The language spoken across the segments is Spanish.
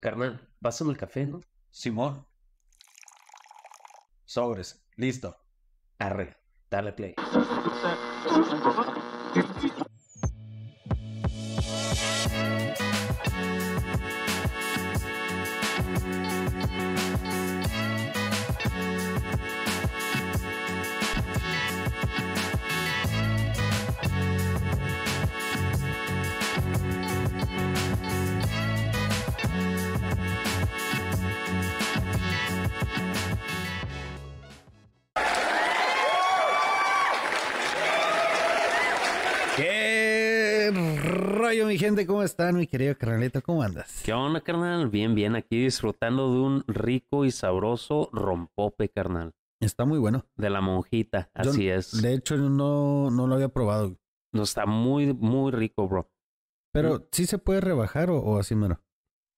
Carnal, pásame el café, ¿no? Simón. Sobres, listo. Arre, dale play. gente? ¿Cómo están? Mi querido carnalito, ¿cómo andas? ¿Qué onda, carnal? Bien, bien. Aquí disfrutando de un rico y sabroso rompope, carnal. Está muy bueno. De la monjita, así es. De hecho, no, no lo había probado. No, está muy, muy rico, bro. Pero, mm. ¿sí se puede rebajar o, o así mero?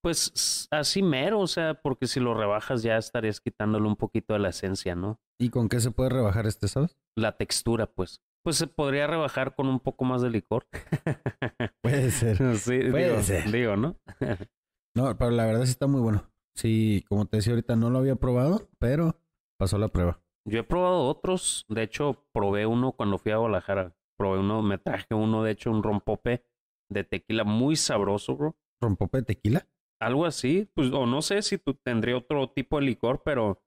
Pues así mero, o sea, porque si lo rebajas ya estarías quitándole un poquito de la esencia, ¿no? ¿Y con qué se puede rebajar este, sabes? La textura, pues pues se podría rebajar con un poco más de licor. Puede ser. Puede ser. Digo, ¿no? no, pero la verdad sí está muy bueno. Sí, como te decía ahorita, no lo había probado, pero pasó la prueba. Yo he probado otros. De hecho, probé uno cuando fui a Guadalajara. Probé uno, me traje uno, de hecho, un rompope de tequila muy sabroso, bro. ¿Rompope de tequila? Algo así. Pues, o no sé si tú tendría otro tipo de licor, pero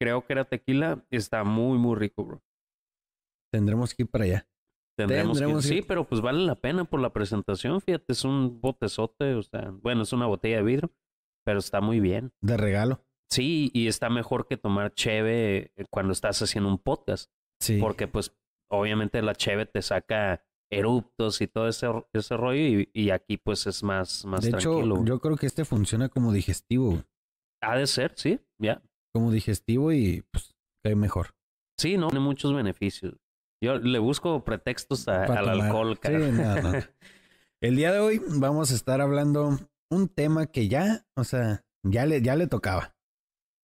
creo que era tequila. Está muy, muy rico, bro. Tendremos que ir para allá. Tendremos, que, ir. Sí, pero pues vale la pena por la presentación. Fíjate, es un botezote. O sea, bueno, es una botella de vidrio, pero está muy bien. De regalo. Sí, y está mejor que tomar cheve eh, cuando estás haciendo un podcast. Sí. Porque pues obviamente la cheve te saca eruptos y todo ese, ese rollo y, aquí pues es más, más de Hecho, yo creo que este funciona como digestivo. Ha de ser, sí, ya. Como digestivo y pues cae mejor. Sí, no, tiene muchos beneficios. Yo le busco pretextos al alcohol, cara. El día de hoy vamos a estar hablando un tema que ya, o sea, ya le, ya le tocaba.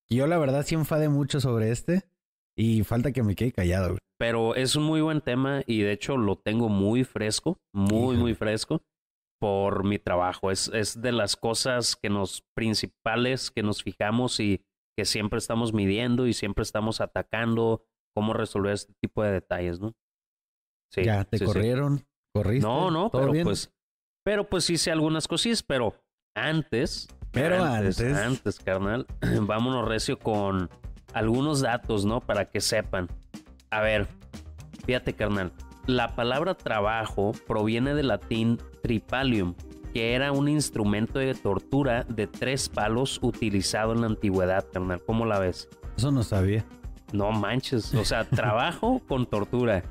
Yo la verdad sí enfadé mucho sobre este y falta que me quede callado. Pero es un muy buen tema y de hecho lo tengo muy fresco, muy, muy fresco por mi trabajo. Es, es de las cosas que nos principales que nos fijamos y que siempre estamos midiendo y siempre estamos atacando cómo resolver este tipo de detalles, ¿no? ya te corrieron, corriste. No, no, pero pues, pero pues hice algunas cosillas, pero antes. Pero antes. antes carnal, vámonos recio con algunos datos, ¿no? Para que sepan. A ver, fíjate, carnal. La palabra trabajo proviene del latín tripalium, que era un instrumento de tortura de tres palos utilizado en la antigüedad, carnal. ¿Cómo la ves? Eso no sabía. No manches, o sea, trabajo con tortura.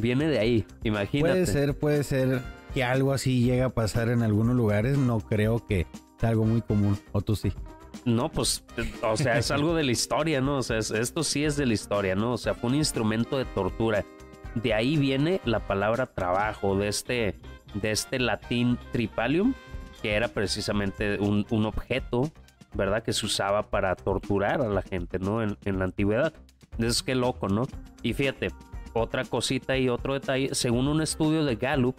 Viene de ahí, imagínate. Puede ser, puede ser que algo así llegue a pasar en algunos lugares. No creo que sea algo muy común. O tú sí. No, pues, o sea, es algo de la historia, ¿no? O sea, esto sí es de la historia, ¿no? O sea, fue un instrumento de tortura. De ahí viene la palabra trabajo, de este, de este latín tripalium, que era precisamente un, objeto, ¿verdad? Que se usaba para torturar a la gente, ¿no? En, la antigüedad. Es qué loco, ¿no? Y fíjate, otra cosita y otro detalle, según un estudio de Gallup,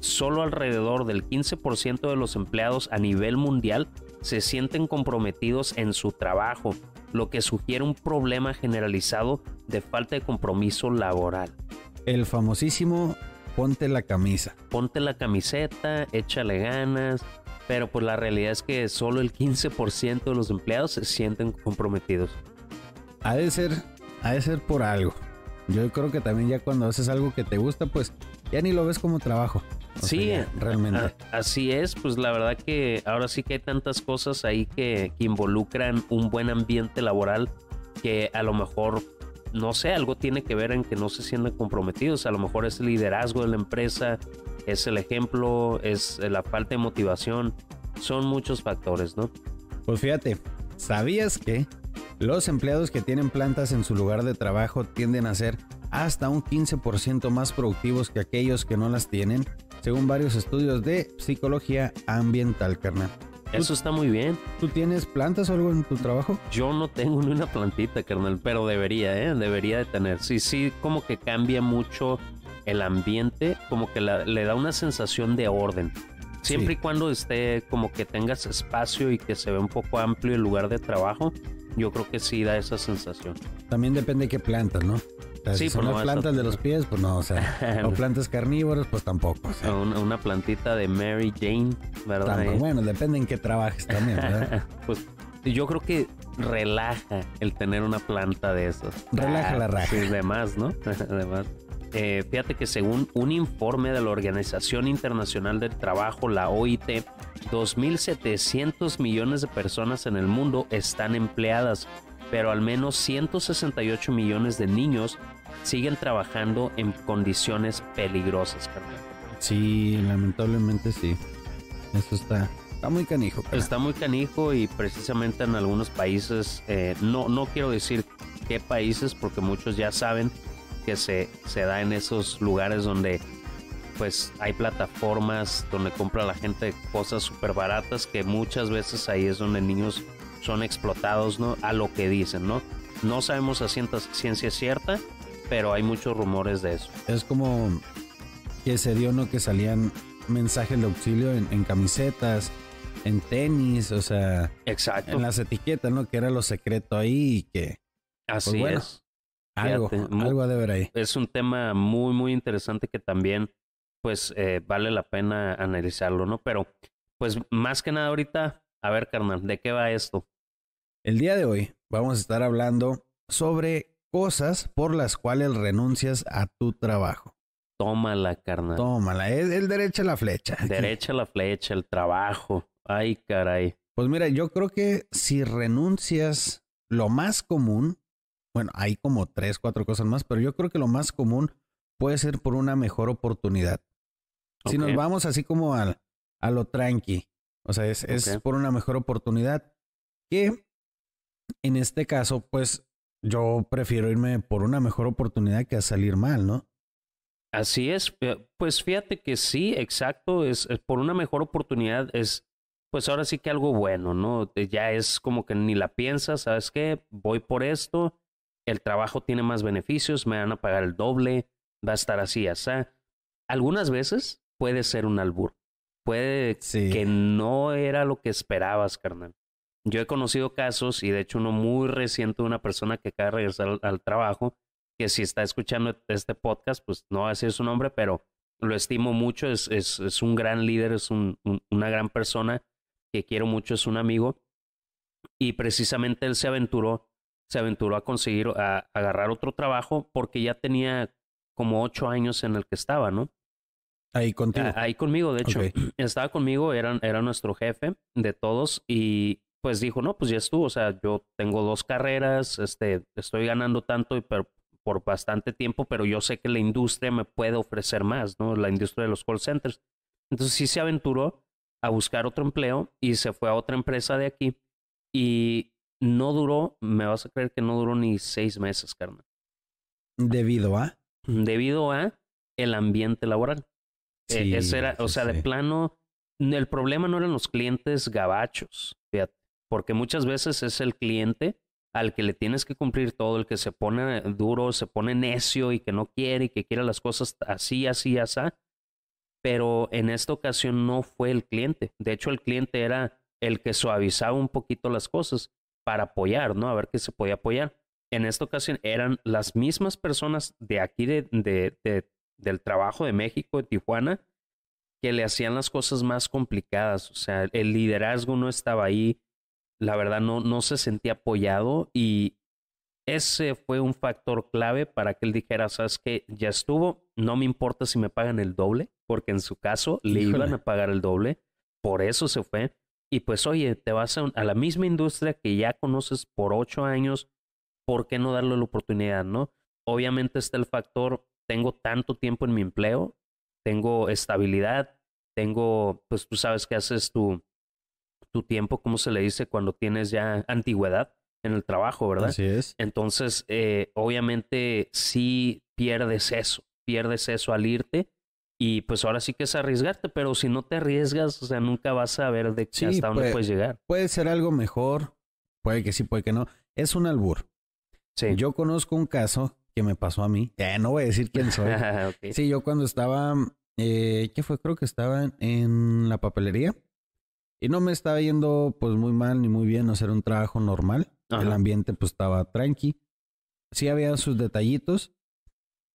solo alrededor del 15% de los empleados a nivel mundial se sienten comprometidos en su trabajo, lo que sugiere un problema generalizado de falta de compromiso laboral. El famosísimo ponte la camisa. Ponte la camiseta, échale ganas, pero pues la realidad es que solo el 15% de los empleados se sienten comprometidos. Ha de ser, ha de ser por algo. Yo creo que también ya cuando haces algo que te gusta, pues ya ni lo ves como trabajo. sí, realmente. así es, pues la verdad que ahora sí que hay tantas cosas ahí que, que, involucran un buen ambiente laboral que a lo mejor, no sé, algo tiene que ver en que no se sientan comprometidos. A lo mejor es el liderazgo de la empresa, es el ejemplo, es eh, la falta de motivación. Son muchos factores, ¿no? Pues fíjate, ¿sabías que los empleados que tienen plantas en su lugar de trabajo tienden a ser hasta un 15% más productivos que aquellos que no las tienen, según varios estudios de psicología ambiental, carnal. Eso está muy bien. ¿Tú tienes plantas o algo en tu trabajo? Yo no tengo ni una plantita, carnal, pero debería, ¿eh? Debería de tener. Sí, sí, como que cambia mucho el ambiente, como que le da una sensación de orden. Siempre y cuando esté como que tengas espacio y que se ve un poco amplio el lugar de trabajo, yo creo que sí da esa sensación. También depende de qué plantas, ¿no? si son plantas de los pies, pues no, o sea, o plantas carnívoras, pues tampoco. O una, plantita de Mary Jane, ¿verdad? bueno, depende en qué trabajes también, ¿verdad? pues yo creo que relaja el tener una planta de esas. Relaja la raja. Sí, de ¿no? Además... Eh, fíjate que según un informe de la Organización Internacional del Trabajo, la OIT, 2.700 millones de personas en el mundo están empleadas, pero al menos 168 millones de niños siguen trabajando en condiciones peligrosas, Sí, lamentablemente sí. Eso está, está muy canijo. Está muy canijo y precisamente en algunos países, eh, no, no quiero decir qué países porque muchos ya saben, que se, se da en esos lugares donde pues hay plataformas donde compra la gente cosas súper baratas que muchas veces ahí es donde niños son explotados, ¿no? A lo que dicen, ¿no? No sabemos a ciencia cierta, pero hay muchos rumores de eso. Es como que se dio, ¿no? Que salían mensajes de auxilio en, camisetas, en tenis, o sea. Exacto. En las etiquetas, ¿no? Que era lo secreto ahí y que. Pues, Así es. Algo, algo de ver ahí. Es un tema muy, muy interesante que también, pues, eh, vale la pena analizarlo, ¿no? Pero, pues, más que nada ahorita, a ver, carnal, ¿de qué va esto? El día de hoy vamos a estar hablando sobre cosas por las cuales renuncias a tu trabajo. Tómala, carnal. Tómala, es el derecho a la flecha. Derecho a la flecha, el trabajo. Ay, caray. Pues mira, yo creo que si renuncias, lo más común bueno, hay como tres, cuatro cosas más, pero yo creo que lo más común puede ser por una mejor oportunidad. Si nos vamos así como al, a lo tranqui, o sea, es, por una mejor oportunidad que en este caso, pues yo prefiero irme por una mejor oportunidad que a salir mal, ¿no? Así es, eh, pues fíjate que sí, exacto, es, es, eh, por una mejor oportunidad, es pues ahora sí que algo bueno, ¿no? Ya es como que ni la piensas, ¿sabes qué? Voy por esto el trabajo tiene más beneficios, me van a pagar el doble, va a estar así, así. Algunas veces puede ser un albur. Puede que no era lo que esperabas, carnal. Yo he conocido casos, y de hecho uno muy reciente de una persona que acaba de regresar al, trabajo, que si está escuchando este podcast, pues no va a decir su nombre, pero lo estimo mucho, es, es, un gran líder, es un, una gran persona que quiero mucho, es un amigo. Y precisamente él se aventuró se aventuró a conseguir, a, agarrar otro trabajo porque ya tenía como ocho años en el que estaba, ¿no? Ahí contigo. Ahí conmigo, de hecho. Estaba conmigo, era, era nuestro jefe de todos y pues dijo, no, pues ya estuvo, o sea, yo tengo dos carreras, este, estoy ganando tanto y por bastante tiempo, pero yo sé que la industria me puede ofrecer más, ¿no? La industria de los call centers. Entonces sí se aventuró a buscar otro empleo y se fue a otra empresa de aquí y no duró, me vas a creer que no duró ni seis meses, carnal. ¿Debido a? Debido a el ambiente laboral. E, era, o sea, de plano, el problema no eran los clientes gabachos, fíjate, porque muchas veces es el cliente al que le tienes que cumplir todo, el que se pone duro, se pone necio y que no quiere y que quiere las cosas así, así, así. Pero en esta ocasión no fue el cliente. De hecho, el cliente era el que suavizaba un poquito las cosas para apoyar, ¿no? A ver qué se podía apoyar. En esta ocasión eran las mismas personas de aquí, de, del trabajo de México, de Tijuana, que le hacían las cosas más complicadas. O sea, el liderazgo no estaba ahí, la verdad no, no se sentía apoyado y ese fue un factor clave para que él dijera, sabes que ya estuvo, no me importa si me pagan el doble, porque en su caso le iban a pagar el doble, por eso se fue. Y pues oye, te vas a, la misma industria que ya conoces por ocho años, ¿por qué no darle la oportunidad, no? Obviamente está el factor, tengo tanto tiempo en mi empleo, tengo estabilidad, tengo, pues tú sabes que haces tu, tu tiempo, como se le dice? Cuando tienes ya antigüedad en el trabajo, ¿verdad? Así es. Entonces, eh, obviamente sí pierdes eso, pierdes eso al irte y pues ahora sí que es arriesgarte, pero si no te arriesgas, o sea, nunca vas a ver de hasta dónde puedes llegar. Puede ser algo mejor, puede que sí, puede que no. Es un albur. Yo conozco un caso que me pasó a mí. Eh, no voy a decir quién soy. Sí, yo cuando estaba, eh, ¿qué fue? Creo que estaba en la papelería. Y no me estaba yendo pues muy mal ni muy bien, hacer un trabajo normal. El ambiente pues estaba tranqui. Sí había sus detallitos.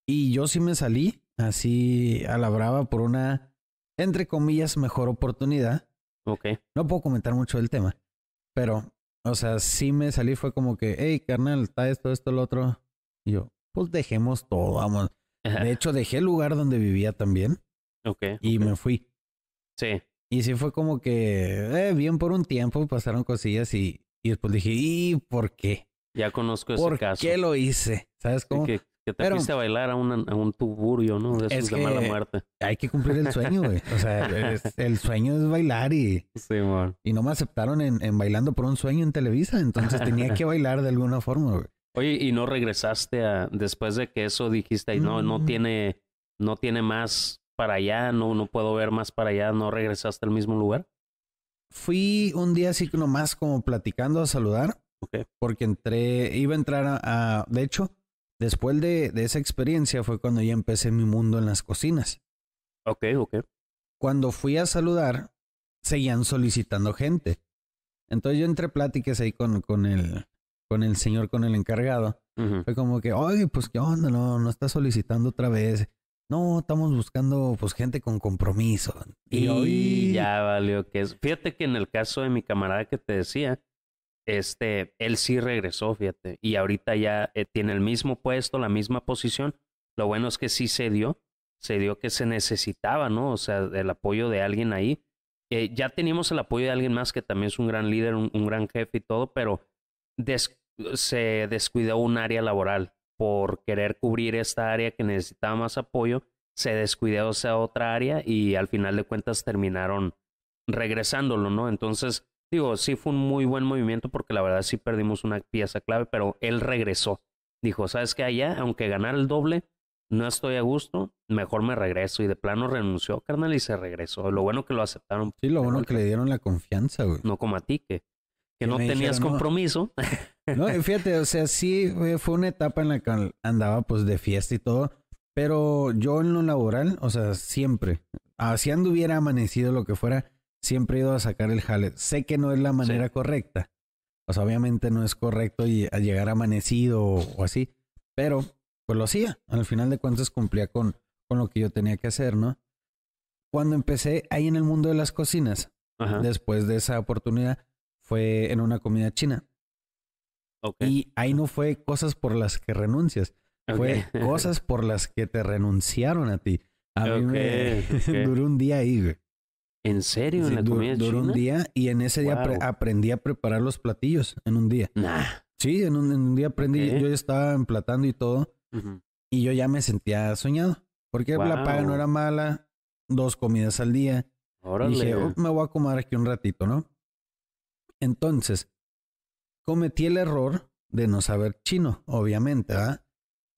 Y yo sí me salí así alabraba por una, entre comillas, mejor oportunidad. Ok. No puedo comentar mucho del tema, pero, o sea, sí me salí, fue como que, hey, carnal, está esto, esto, lo otro. Y yo, pues dejemos todo, vamos. De hecho, dejé el lugar donde vivía también. Ok. Y me fui. Sí. Y sí fue como que, eh, bien por un tiempo, pasaron cosillas y, y después dije, ¿y por qué? Ya conozco ese caso. ¿Por qué lo hice? ¿Sabes cómo? qué? Que te a bailar a, un tuburio, ¿no? De es de mala muerte. Hay que cumplir el sueño, güey. O sea, el, sueño es bailar y. Sí, man. Y no me aceptaron en, bailando por un sueño en Televisa. Entonces tenía que bailar de alguna forma, güey. Oye, y no regresaste a. Después de que eso dijiste, no, no mm. tiene. No tiene más para allá, no, no puedo ver más para allá, ¿no regresaste al mismo lugar? Fui un día así nomás como platicando a saludar. Porque entré, iba a entrar a, de hecho, Después de, esa experiencia fue cuando ya empecé mi mundo en las cocinas. Ok, ok. Cuando fui a saludar, seguían solicitando gente. Entonces yo entre pláticas ahí con, con, el, con el señor, con el encargado. Fue como que, oye, pues qué onda, no, no está solicitando otra vez. No, estamos buscando pues gente con compromiso. Y, y ya valió que Fíjate que en el caso de mi camarada que te decía, este, él sí regresó, fíjate, y ahorita ya eh, tiene el mismo puesto, la misma posición. Lo bueno es que sí se dio, se dio que se necesitaba, ¿no? O sea, el apoyo de alguien ahí. Eh, ya teníamos el apoyo de alguien más que también es un gran líder, un, gran jefe y todo, pero se descuidó un área laboral por querer cubrir esta área que necesitaba más apoyo, se descuidó esa otra área y al final de cuentas terminaron regresándolo, ¿no? Entonces, Digo, sí fue un muy buen movimiento porque la verdad sí perdimos una pieza clave, pero él regresó. Dijo, ¿sabes que Allá, aunque ganar el doble, no estoy a gusto, mejor me regreso. Y de plano renunció, carnal, y se regresó. Lo bueno que lo aceptaron. Sí, lo bueno que le dieron la confianza, güey. No como a ti, que, no tenías compromiso. No. fíjate, o sea, sí fue una etapa en la que andaba pues de fiesta y todo. Pero yo en lo laboral, o sea, siempre, así anduviera amanecido lo que fuera, siempre he ido a sacar el jale. Sé que no es la manera correcta. O sea, obviamente no es correcto llegar amanecido o, así, pero pues lo hacía. Al final de cuentas cumplía con, con lo que yo tenía que hacer, ¿no? Cuando empecé ahí en el mundo de las cocinas, después de esa oportunidad, fue en una comida china. Y ahí no fue cosas por las que renuncias, fue cosas por las que te renunciaron a ti. A mí me duró un día ahí, güey. ¿En serio? duró un día y en ese día aprendí a preparar los platillos en un día. Sí, en un, día aprendí, Yo yo estaba emplatando y todo y yo ya me sentía soñado porque la paga no era mala, dos comidas al día. Y dije, oh, me voy a comer aquí un ratito, ¿no? Entonces, cometí el error de no saber chino, obviamente, ¿verdad?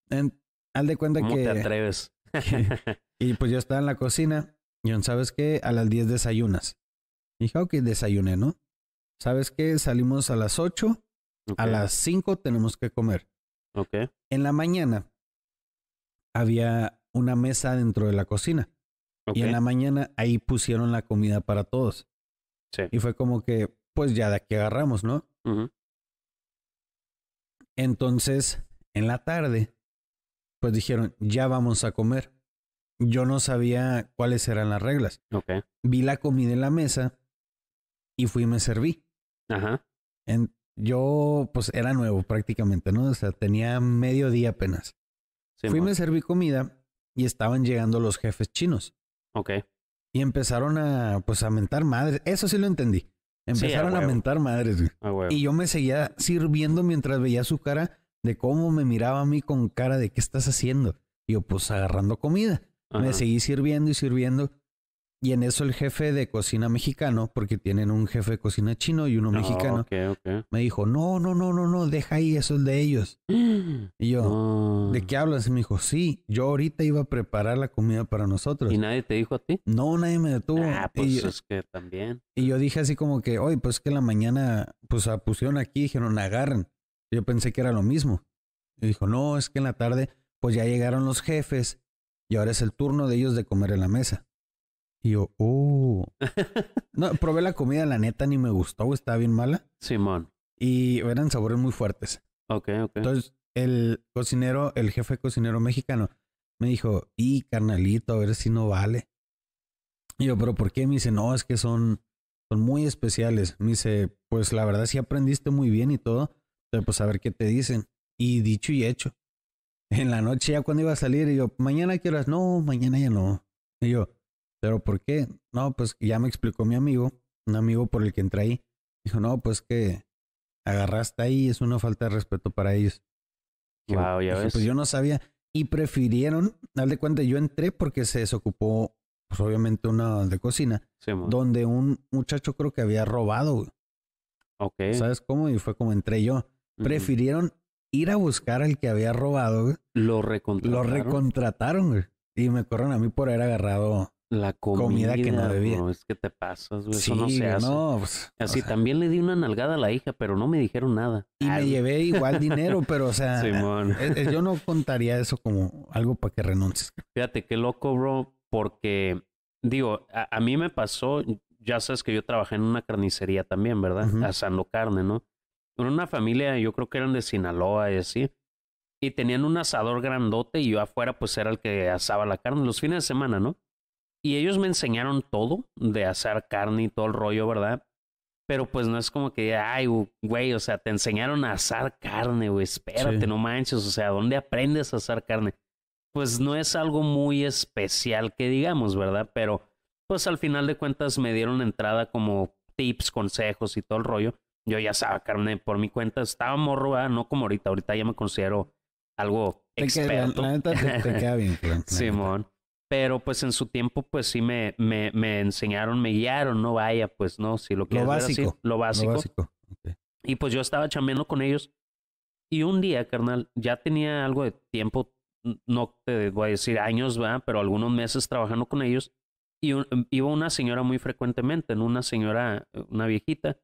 En, al de cuenta ¿Cómo te atreves? y pues yo estaba en la cocina ¿sabes qué? A las 10 desayunas. Dije, ok, desayuné, ¿no? ¿Sabes qué? Salimos a las 8, a las 5 tenemos que comer. Ok. En la mañana había una mesa dentro de la cocina. Y en la mañana ahí pusieron la comida para todos. Sí. Y fue como que, pues ya de aquí agarramos, ¿no? Entonces, en la tarde, pues dijeron, ya vamos a comer yo no sabía cuáles eran las reglas. Vi la comida en la mesa y fui y me serví. Ajá. En, yo, pues, era nuevo prácticamente, ¿no? O sea, tenía medio día apenas. fui y me serví comida y estaban llegando los jefes chinos. Ok. Y empezaron a, pues, a mentar madres. Eso sí lo entendí. Empezaron a, mentar madres. y yo me seguía sirviendo mientras veía su cara de cómo me miraba a mí con cara de qué estás haciendo. Y yo, pues, agarrando comida. Me seguí sirviendo y sirviendo. Y en eso el jefe de cocina mexicano, porque tienen un jefe de cocina chino y uno ah, mexicano, me dijo, no, no, no, no, no, deja ahí, eso es de ellos. y yo, ¿de ah. qué hablas? Y me dijo, sí, yo ahorita iba a preparar la comida para nosotros. ¿Y nadie te dijo a ti? No, nadie me detuvo. Ah, pues yo, es que también. Y yo dije así como que, oye, pues que en la mañana, pues ah, pusieron aquí, dijeron, agarren. Yo pensé que era lo mismo. Y dijo, no, es que en la tarde, pues ya llegaron los jefes y ahora es el turno de ellos de comer en la mesa. Y yo, oh. no, probé la comida, la neta, ni me gustó, estaba bien mala. Simón. Y eran sabores muy fuertes. Ok, ok. Entonces, el cocinero, el jefe cocinero mexicano, me dijo, y carnalito, a ver si no vale. Y yo, pero ¿por qué? Me dice, no, es que son, son muy especiales. Me dice, pues la verdad sí aprendiste muy bien y todo, pero pues a ver qué te dicen. Y dicho y hecho, en la noche ya cuando iba a salir, y yo, mañana qué no, mañana ya no. Y yo, pero ¿por qué? No, pues ya me explicó mi amigo, un amigo por el que entré ahí. Dijo, no, pues que agarraste ahí, es una falta de respeto para ellos. Wow, Pues yo no sabía. Y prefirieron, darle cuenta, yo entré porque se desocupó, pues obviamente, una de cocina, donde un muchacho creo que había robado. Ok. ¿Sabes cómo? Y fue como entré yo. Prefirieron ir a buscar al que había robado, Lo recontrataron. Lo recontrataron, Y me corren a mí por haber agarrado la comida, que no debía. No, es que te pasas, güey. Sí, Eso no pues, Así también le di una nalgada a la hija, pero no me dijeron nada. Y me llevé igual dinero, pero o sea, eh, eh, yo no contaría eso como algo para que renuncies. Fíjate qué loco, bro, porque digo, a, mí me pasó, ya sabes que yo trabajé en una carnicería también, ¿verdad? Asando carne, ¿no? una familia, yo creo que eran de Sinaloa y así. Y tenían un asador grandote y yo afuera pues era el que asaba la carne los fines de semana, ¿no? Y ellos me enseñaron todo de asar carne y todo el rollo, ¿verdad? Pero pues no es como que, ay, güey, o sea, te enseñaron a asar carne, güey, espérate, no manches, o sea, ¿dónde aprendes a asar carne? Pues no es algo muy especial que digamos, ¿verdad? Pero pues al final de cuentas me dieron entrada como tips, consejos y todo el rollo yo ya sabía carne por mi cuenta, estaba morro, no como ahorita, ahorita ya me considero algo te Queda, te, queda bien, Simón. Pero pues en su tiempo, pues sí me, me, me enseñaron, me guiaron, no vaya, pues no, si lo quieres lo básico, lo básico. Lo básico. Y pues yo estaba chambeando con ellos. Y un día, carnal, ya tenía algo de tiempo, no te voy a decir años, va, pero algunos meses trabajando con ellos. Y iba una señora muy frecuentemente, una señora, una viejita,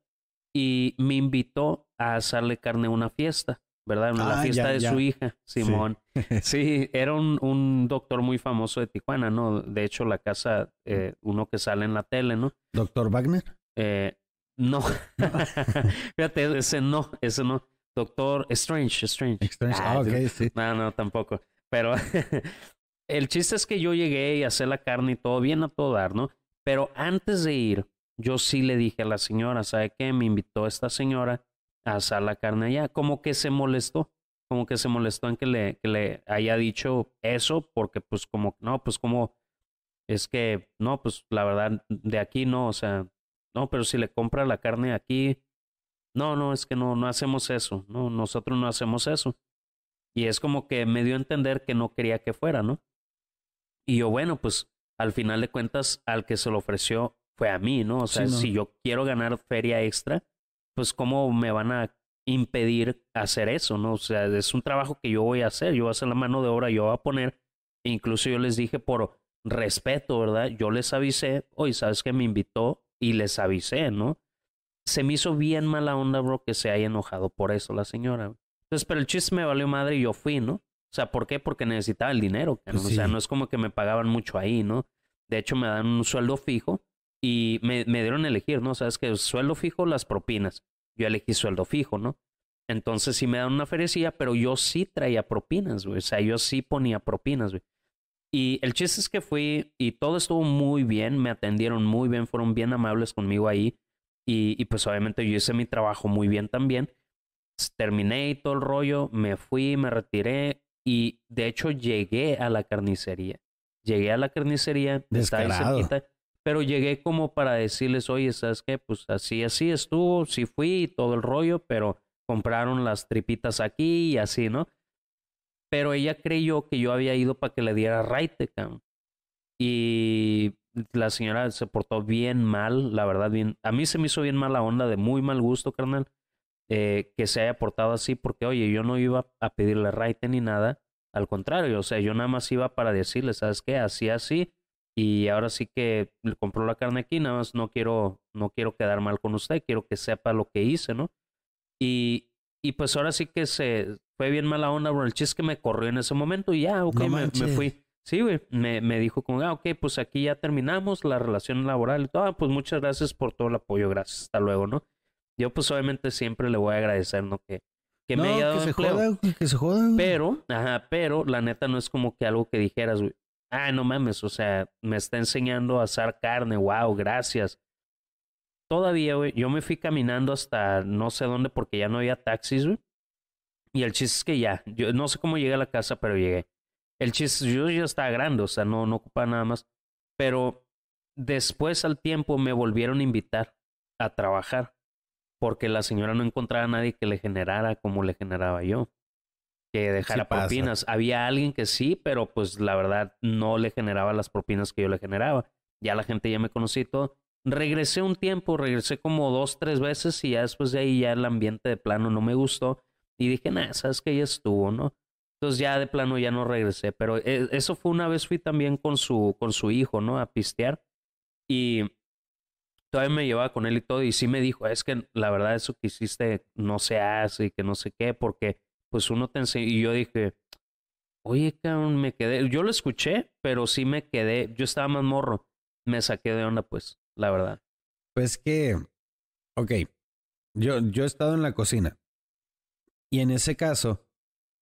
y me invitó a hacerle carne a una fiesta, ¿verdad? Una, la ah, fiesta de su hija, Simón. Sí, era un, doctor muy famoso de Tijuana, ¿no? De hecho, la casa, eh, uno que sale en la tele, ¿no? ¿Doctor Wagner? Eh, no. Fíjate, ese no, ese no. Doctor Strange, Strange. Strange. Ah, ah sí. No, no, tampoco. Pero el chiste es que yo llegué y hacer la carne y todo bien a todo dar, ¿no? Pero antes de ir, yo sí le dije a la señora, ¿sabe qué? Me invitó esta señora a asar la carne allá. Como que se molestó, como que se molestó en que le, que le haya dicho eso, porque pues como, no, pues como, es que, no, pues la verdad, de aquí no, o sea, no, pero si le compra la carne aquí, no, no, es que no, no hacemos eso, no, nosotros no hacemos eso. Y es como que me dio a entender que no quería que fuera, ¿no? Y yo, bueno, pues al final de cuentas, al que se lo ofreció a mí, ¿no? O sea, si yo quiero ganar feria extra, pues cómo me van a impedir hacer eso, ¿no? O sea, es un trabajo que yo voy a hacer, yo voy a hacer la mano de obra, yo voy a poner, e incluso yo les dije por respeto, ¿verdad? Yo les avisé, hoy sabes que me invitó y les avisé, ¿no? Se me hizo bien mala onda, bro, que se haya enojado por eso la señora. Entonces, pero el chiste me valió madre y yo fui, ¿no? O sea, ¿por qué? Porque necesitaba el dinero, ¿no? o sea, no es como que me pagaban mucho ahí, ¿no? De hecho, me dan un sueldo fijo y me, me dieron a elegir, ¿no? O sea, es que sueldo fijo, las propinas. Yo elegí sueldo fijo, ¿no? Entonces sí me dan una ferecía, pero yo sí traía propinas, güey. O sea, yo sí ponía propinas, güey. Y el chiste es que fui y todo estuvo muy bien, me atendieron muy bien, fueron bien amables conmigo ahí. Y, y pues obviamente yo hice mi trabajo muy bien también. Terminé y todo el rollo, me fui, me retiré y de hecho llegué a la carnicería. Llegué a la carnicería, estaba ahí cerquita pero llegué como para decirles, oye, ¿sabes qué? Pues así, así estuvo, sí fui y todo el rollo, pero compraron las tripitas aquí y así, ¿no? Pero ella creyó que yo había ido para que le diera raite, Y la señora se portó bien mal, la verdad, bien. A mí se me hizo bien mala onda, de muy mal gusto, carnal, eh, que se haya portado así, porque, oye, yo no iba a pedirle raite ni nada. Al contrario, o sea, yo nada más iba para decirle, ¿sabes qué? Así, así y ahora sí que le compró la carne aquí, nada más no quiero, no quiero quedar mal con usted, quiero que sepa lo que hice, ¿no? Y, y pues ahora sí que se fue bien mala onda, bro. El chiste que me corrió en ese momento y ya, ok, me, fui. Sí, güey, me, me, dijo como, ah, ok, pues aquí ya terminamos la relación laboral y todo, ah, pues muchas gracias por todo el apoyo, gracias, hasta luego, ¿no? Yo pues obviamente siempre le voy a agradecer, ¿no? Que, que me haya dado que se jodan, que se jodan. Pero, ajá, pero la neta no es como que algo que dijeras, güey ah, no mames, o sea, me está enseñando a asar carne, wow, gracias. Todavía, güey, yo me fui caminando hasta no sé dónde porque ya no había taxis, güey. Y el chiste es que ya, yo no sé cómo llegué a la casa, pero llegué. El chiste, yo ya estaba grande, o sea, no, no ocupaba nada más. Pero después al tiempo me volvieron a invitar a trabajar porque la señora no encontraba a nadie que le generara como le generaba yo que dejar propinas. Había alguien que sí, pero pues la verdad no le generaba las propinas que yo le generaba. Ya la gente ya me conocí y todo. Regresé un tiempo, regresé como dos, tres veces y ya después de ahí ya el ambiente de plano no me gustó. Y dije, nada, sabes que ya estuvo, ¿no? Entonces ya de plano ya no regresé. Pero eh, eso fue una vez, fui también con su, con su hijo, ¿no? A pistear. Y todavía me llevaba con él y todo. Y sí me dijo, es que la verdad eso que hiciste no se hace y que no sé qué, porque pues uno te enseña. Y yo dije, oye, me quedé. Yo lo escuché, pero sí me quedé. Yo estaba más morro. Me saqué de onda, pues, la verdad. Pues que, ok, yo, yo he estado en la cocina. Y en ese caso,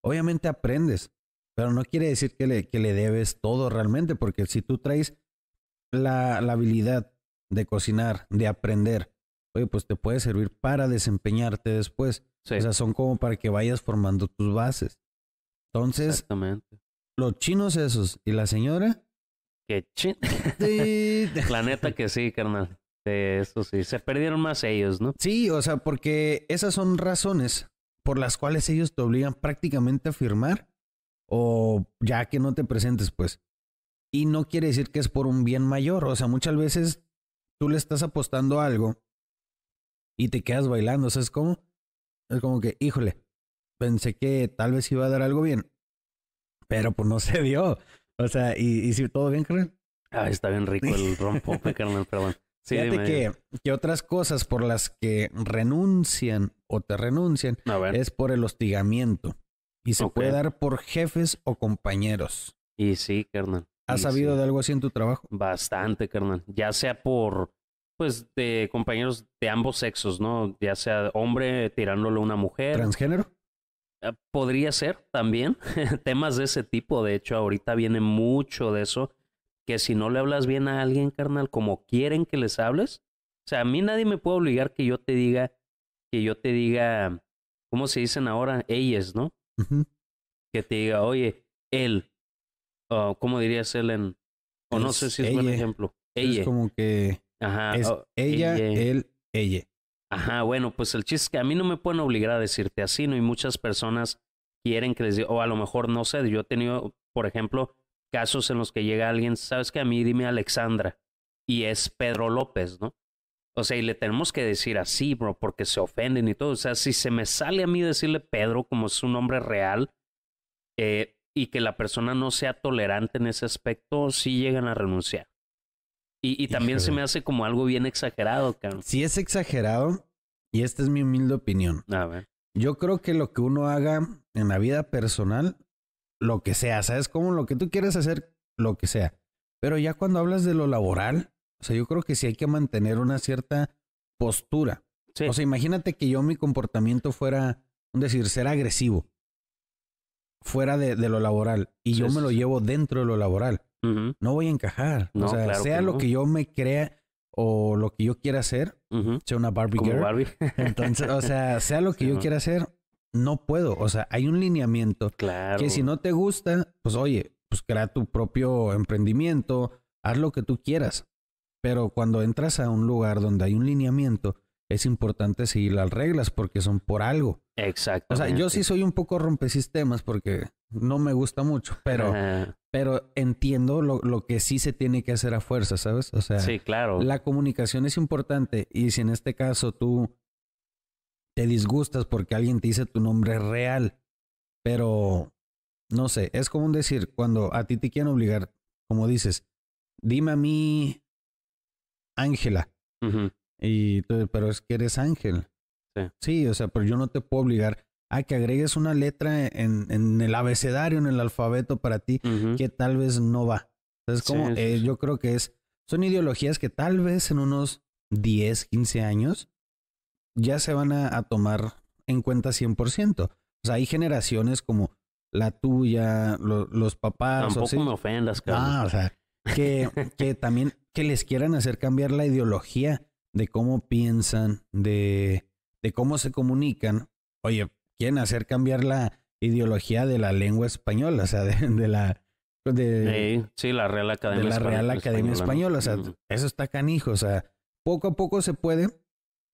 obviamente aprendes, pero no quiere decir que le, debes todo realmente, porque si tú traes la habilidad de cocinar, de aprender, oye, pues te puede servir para desempeñarte después. O sea, son como para que vayas formando tus bases. Entonces, los chinos esos y la señora. Que chin. Sí. la neta que sí, carnal. Eso sí, se perdieron más ellos, ¿no? Sí, o sea, porque esas son razones por las cuales ellos te obligan prácticamente a firmar o ya que no te presentes, pues. Y no quiere decir que es por un bien mayor, o sea, muchas veces tú le estás apostando algo y te quedas bailando, ¿sabes cómo? Es como que, híjole, pensé que tal vez iba a dar algo bien, pero pues no se dio. O sea, ¿y, y si todo bien, carnal? Ah, está bien rico el rompo, carnal, pero Fíjate que, que otras cosas por las que renuncian o te renuncian es por el hostigamiento. Y se puede dar por jefes o compañeros. Y sí, carnal. ¿Has sabido de algo así en tu trabajo? Bastante, carnal. Ya sea por pues de compañeros de ambos sexos, ¿no? Ya sea hombre tirándole a una mujer. ¿Transgénero? Eh, podría ser también. Temas de ese tipo, de hecho, ahorita viene mucho de eso. Que si no le hablas bien a alguien, carnal, como quieren que les hables. O sea, a mí nadie me puede obligar que yo te diga, que yo te diga, ¿cómo se dicen ahora? Ellas, ¿no? Que te diga, oye, él. o ¿Cómo dirías él en.? O no sé si es un buen ejemplo. Ella. Es como que. Ajá. Es ella, él, ella. Ajá, bueno, pues el chiste es que a mí no me pueden obligar a decirte así, ¿no? Y muchas personas quieren que les diga, o a lo mejor no sé, yo he tenido, por ejemplo, casos en los que llega alguien, sabes que a mí dime Alexandra, y es Pedro López, ¿no? O sea, y le tenemos que decir así, bro, porque se ofenden y todo. O sea, si se me sale a mí decirle Pedro como es un nombre real, eh, y que la persona no sea tolerante en ese aspecto, sí llegan a renunciar. Y, también se me hace como algo bien exagerado, Si es exagerado, y esta es mi humilde opinión. A ver. Yo creo que lo que uno haga en la vida personal, lo que sea, ¿sabes? Como lo que tú quieres hacer, lo que sea. Pero ya cuando hablas de lo laboral, o sea, yo creo que sí hay que mantener una cierta postura. O sea, imagínate que yo mi comportamiento fuera, un decir, ser agresivo, fuera de, lo laboral, y yo me lo llevo dentro de lo laboral no voy a encajar. o sea, sea lo que yo me crea o lo que yo quiera hacer, sea una Barbie girl. Entonces, o sea, sea lo que yo quiera hacer, no puedo. O sea, hay un lineamiento que si no te gusta, pues oye, pues crea tu propio emprendimiento, haz lo que tú quieras. Pero cuando entras a un lugar donde hay un lineamiento, es importante seguir las reglas porque son por algo. Exacto. O sea, yo sí soy un poco rompesistemas porque no me gusta mucho, pero, pero entiendo lo, que sí se tiene que hacer a fuerza, ¿sabes? O sea, sí, claro. la comunicación es importante y si en este caso tú te disgustas porque alguien te dice tu nombre real, pero no sé, es común decir cuando a ti te quieren obligar, como dices, dime a mí Ángela. Y tú, pero es que eres Ángel. sí, o sea, pero yo no te puedo obligar a que agregues una letra en, el abecedario, en el alfabeto para ti, que tal vez no va. Entonces, como eh, yo creo que es, son ideologías que tal vez en unos 10, 15 años ya se van a, tomar en cuenta 100%. O sea, hay generaciones como la tuya, los papás. Tampoco o me ofendas, Carlos. Ah, o sea, que, que también que les quieran hacer cambiar la ideología de cómo piensan, de, de cómo se comunican. Oye, hacer cambiar la ideología de la lengua española, o sea, de, la... De, sí, la Real Academia, de la Real Academia Española. O sea, eso está canijo. O sea, poco a poco se puede.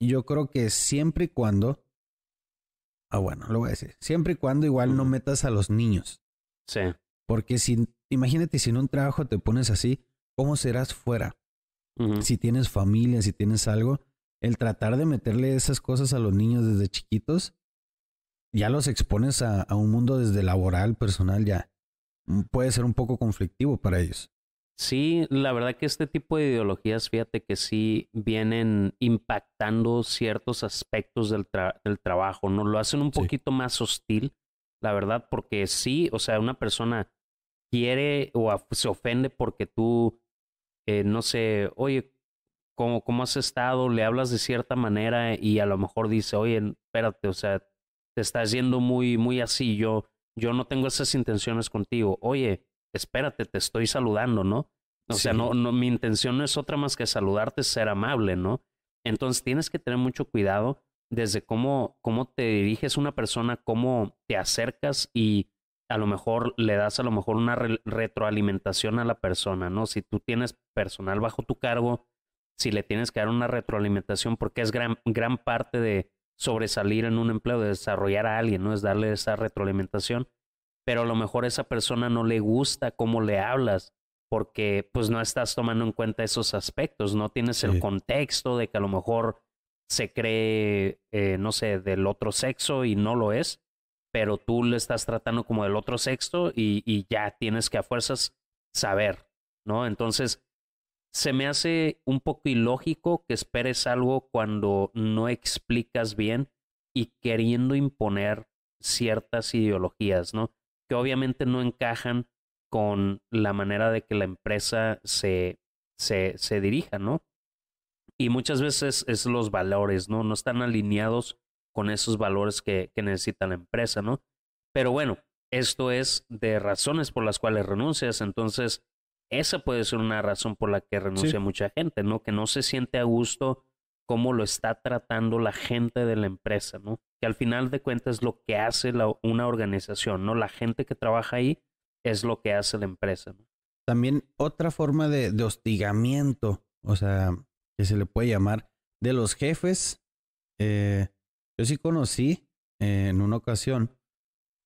Yo creo que siempre y cuando... Ah, bueno, lo voy a decir. Siempre y cuando igual no metas a los niños. Sí. Porque si, imagínate, si en un trabajo te pones así, ¿cómo serás fuera? Si tienes familia, si tienes algo, el tratar de meterle esas cosas a los niños desde chiquitos ya los expones a, un mundo desde laboral, personal, ya mm, puede ser un poco conflictivo para ellos. Sí, la verdad que este tipo de ideologías, fíjate que sí vienen impactando ciertos aspectos del, trabajo, ¿no? Lo hacen un poquito más hostil, la verdad, porque sí, o sea, una persona quiere o se ofende porque tú, eh, no sé, oye, ¿cómo, ¿cómo has estado? Le hablas de cierta manera y a lo mejor dice, oye, espérate, o sea, te estás yendo muy, muy así, yo, yo no tengo esas intenciones contigo. Oye, espérate, te estoy saludando, ¿no? O sea, no, no, mi intención no es otra más que saludarte, ser amable, ¿no? Entonces tienes que tener mucho cuidado desde cómo, cómo te diriges a una persona, cómo te acercas y a lo mejor le das a lo mejor una retroalimentación a la persona, ¿no? Si tú tienes personal bajo tu cargo, si le tienes que dar una retroalimentación, porque es gran, gran parte de, sobresalir en un empleo, de desarrollar a alguien, ¿no? Es darle esa retroalimentación. Pero a lo mejor esa persona no le gusta cómo le hablas, porque pues no estás tomando en cuenta esos aspectos, no tienes el contexto de que a lo mejor se cree, eh, no sé, del otro sexo y no lo es, pero tú le estás tratando como del otro sexo y, y ya tienes que a fuerzas saber, ¿no? Entonces, se me hace un poco ilógico que esperes algo cuando no explicas bien y queriendo imponer ciertas ideologías, ¿no? Que obviamente no encajan con la manera de que la empresa se, se, dirija, ¿no? Y muchas veces es los valores, ¿no? No están alineados con esos valores que, que necesita la empresa, ¿no? Pero bueno, esto es de razones por las cuales renuncias, entonces esa puede ser una razón por la que renuncia mucha gente, ¿no? Que no se siente a gusto cómo lo está tratando la gente de la empresa, ¿no? Que al final de cuentas es lo que hace una organización, ¿no? La gente que trabaja ahí es lo que hace la empresa, También otra forma de, de hostigamiento, o sea, que se le puede llamar de los jefes. Eh, yo sí conocí eh, en una ocasión,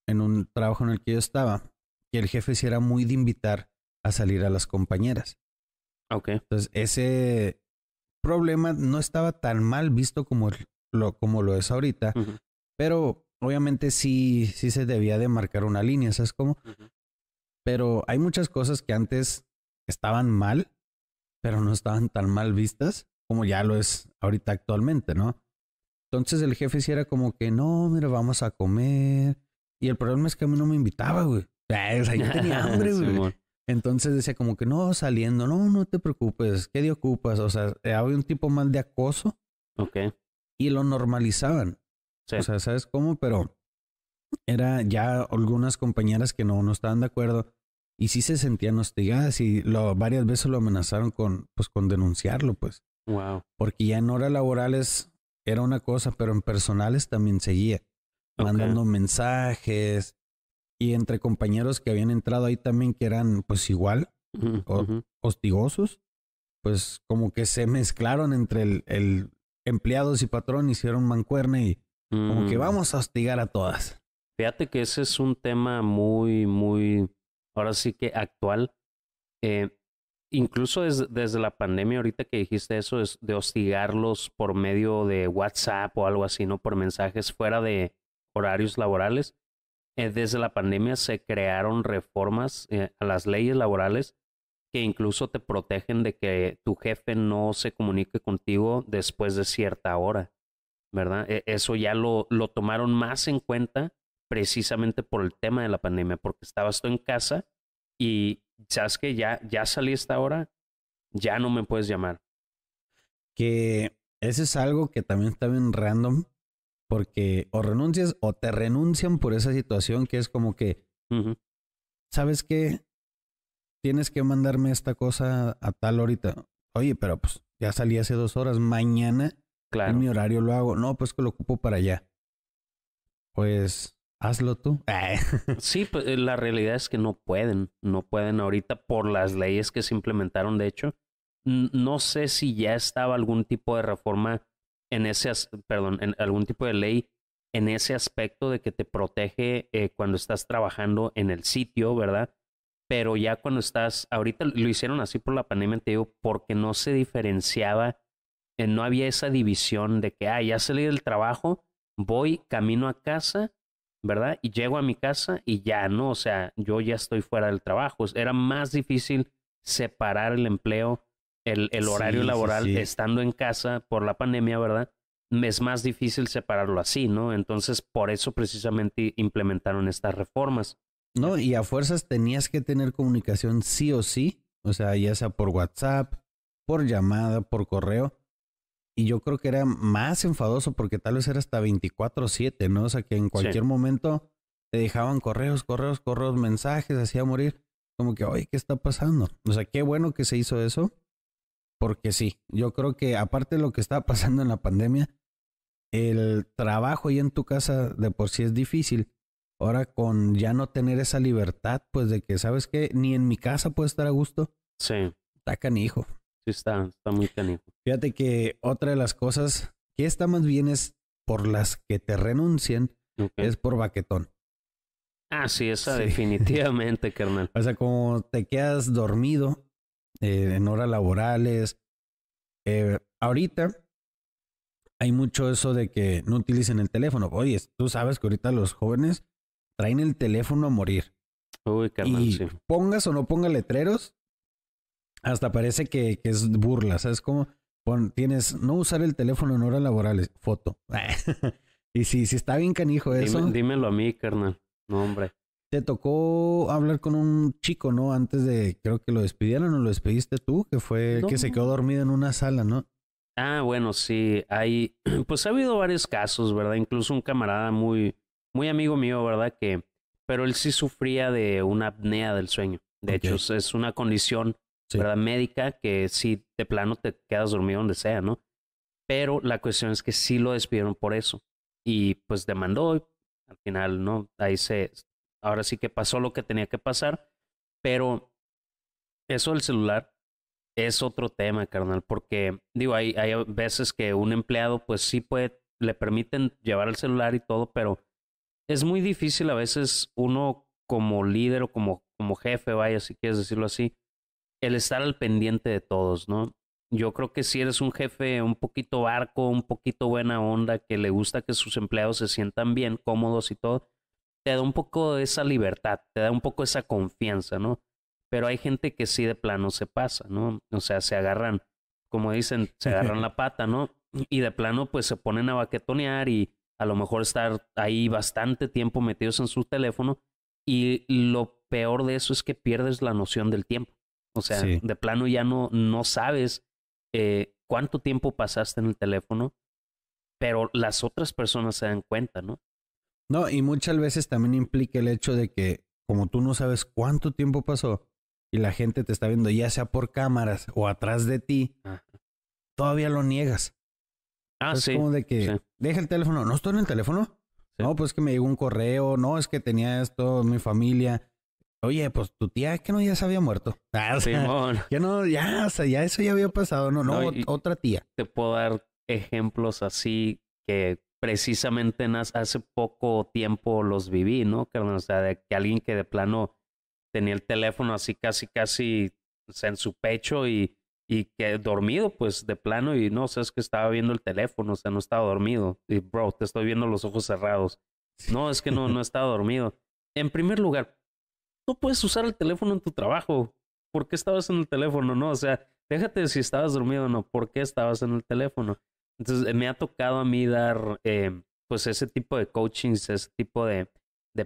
en un trabajo en el que yo estaba, que el jefe sí era muy de invitar a salir a las compañeras. Ok. Entonces, ese problema no estaba tan mal visto como lo, como lo es ahorita, pero obviamente sí, sí se debía de marcar una línea, ¿sabes cómo? Pero hay muchas cosas que antes estaban mal, pero no estaban tan mal vistas como ya lo es ahorita actualmente, ¿no? Entonces el jefe sí era como que, no, mira, vamos a comer. Y el problema es que a mí no me invitaba, güey. Ah, o sea, yo tenía hambre, güey. Entonces decía como que no, saliendo, no, no te preocupes, ¿qué te ocupas? O sea, había un tipo más de acoso. Ok. Y lo normalizaban. O sea, ¿sabes cómo? Pero era ya algunas compañeras que no, no estaban de acuerdo y sí se sentían hostigadas y lo, varias veces lo amenazaron con, pues, con denunciarlo, pues. Wow. Porque ya en horas laborales era una cosa, pero en personales también seguía. Mandando mensajes, y entre compañeros que habían entrado ahí también que eran pues igual, hostigosos, pues como que se mezclaron entre el, el empleados y patrón, hicieron mancuerna y como que mm. vamos a hostigar a todas. Fíjate que ese es un tema muy, muy, ahora sí que actual. Eh, incluso desde, desde la pandemia, ahorita que dijiste eso, es de hostigarlos por medio de WhatsApp o algo así, ¿no? Por mensajes fuera de horarios laborales. Eh, desde la pandemia se crearon reformas eh, a las leyes laborales que incluso te protegen de que tu jefe no se comunique contigo después de cierta hora, ¿verdad? E, eso ya lo, lo tomaron más en cuenta precisamente por el tema de la pandemia, porque estabas tú en casa y sabes que ya, ya salí esta hora, ya no me puedes llamar. Que eso es algo que también está bien random, porque o renuncias o te renuncian por esa situación que es como que, ¿sabes qué? Tienes que mandarme esta cosa a tal horita. Oye, pero pues ya salí hace dos horas, mañana en mi horario lo hago. No, pues que lo ocupo para allá. Pues hazlo tú. Ah. sí, pues, eh, la realidad es que no pueden, no pueden ahorita por las leyes que se implementaron, de hecho. No sé si ya estaba algún tipo de reforma en ese, perdón, en algún tipo de ley en ese aspecto de que te protege eh, cuando estás trabajando en el sitio, ¿verdad? Pero ya cuando estás, ahorita lo hicieron así por la pandemia, te digo, porque no se diferenciaba, eh, no había esa división de que, ah, ya salí del trabajo, voy, camino a casa, ¿verdad? Y llego a mi casa y ya no, o sea, yo ya estoy fuera del trabajo. Era más difícil separar el empleo el, horario laboral estando en casa por la pandemia, ¿verdad? Es más difícil separarlo así, ¿no? Entonces, por eso precisamente implementaron estas reformas. No, y a fuerzas tenías que tener comunicación sí o sí, o sea, ya sea por WhatsApp, por llamada, por correo. Y yo creo que era más enfadoso porque tal vez era hasta 24/7, ¿no? O sea, que en cualquier momento te dejaban correos, correos, correos, mensajes, hacía morir. Como que, oye, ¿qué está pasando? O sea, qué bueno que se hizo eso porque sí, yo creo que aparte de lo que estaba pasando en la pandemia, el trabajo ahí en tu casa de por sí es difícil. Ahora con ya no tener esa libertad, pues de que, ¿sabes que Ni en mi casa puedo estar a gusto. Sí. Está canijo. Sí, está, está muy canijo. Fíjate que otra de las cosas que está más bien es por las que te renuncien, es por baquetón. Ah, sí, esa definitivamente, carnal. O sea, como te quedas dormido eh, en horas laborales. Eh, ahorita hay mucho eso de que no utilicen el teléfono. Oye, tú sabes que ahorita los jóvenes traen el teléfono a morir. Uy, y pongas o no pongas letreros, hasta parece que, es burla, ¿sabes cómo? tienes no usar el teléfono en horas laborales, foto. y si, si está bien canijo eso. dímelo a mí, carnal. No, hombre te tocó hablar con un chico, ¿no? Antes de, creo que lo despidieron o lo despediste tú, que fue que se quedó dormido en una sala, ¿no? Ah, bueno, sí, hay, pues ha habido varios casos, ¿verdad? Incluso un camarada muy, muy amigo mío, ¿verdad? Que, pero él sí sufría de una apnea del sueño. De hecho, es una condición, ¿verdad? Médica que sí, de plano te quedas dormido donde sea, ¿no? Pero la cuestión es que sí lo despidieron por eso. Y pues demandó, al final, ¿no? Ahí se, ahora sí que pasó lo que tenía que pasar, pero eso del celular es otro tema, carnal, porque digo, hay, hay veces que un empleado pues sí puede, le permiten llevar el celular y todo, pero es muy difícil a veces uno como líder o como, como jefe, vaya, si quieres decirlo así, el estar al pendiente de todos, ¿no? Yo creo que si eres un jefe un poquito barco, un poquito buena onda, que le gusta que sus empleados se sientan bien, cómodos y todo, te da un poco esa libertad, te da un poco esa confianza, ¿no? Pero hay gente que sí de plano se pasa, ¿no? O sea, se agarran, como dicen, se agarran la pata, ¿no? Y de plano pues se ponen a baquetonear y a lo mejor estar ahí bastante tiempo metidos en su teléfono y lo peor de eso es que pierdes la noción del tiempo. O sea, de plano ya no, no sabes eh, cuánto tiempo pasaste en el teléfono, pero las otras personas se dan cuenta, ¿no? No, y muchas veces también implica el hecho de que como tú no sabes cuánto tiempo pasó y la gente te está viendo ya sea por cámaras o atrás de ti, ah. todavía lo niegas. Ah, sí. Es como de que deja el teléfono, no estoy en el teléfono. No, pues que me llegó un correo, no, es que tenía esto, mi familia. Oye, pues tu tía que no ya se había muerto. Ah, sí, Que no, ya, o sea, ya eso ya había pasado, no, no, no otra tía. Te puedo dar ejemplos así que precisamente hace poco tiempo los viví, ¿no? O sea, de que alguien que de plano tenía el teléfono así casi, casi en su pecho y, y que dormido, pues de plano, y no, o sea, es que estaba viendo el teléfono, o sea, no estaba dormido. Y, bro, te estoy viendo los ojos cerrados. No, es que no, no estaba dormido. En primer lugar, no puedes usar el teléfono en tu trabajo. ¿Por qué estabas en el teléfono? No, o sea, déjate si estabas dormido o no. ¿Por qué estabas en el teléfono? Entonces, eh, me ha tocado a mí dar, eh, pues, ese tipo de coachings, ese tipo de,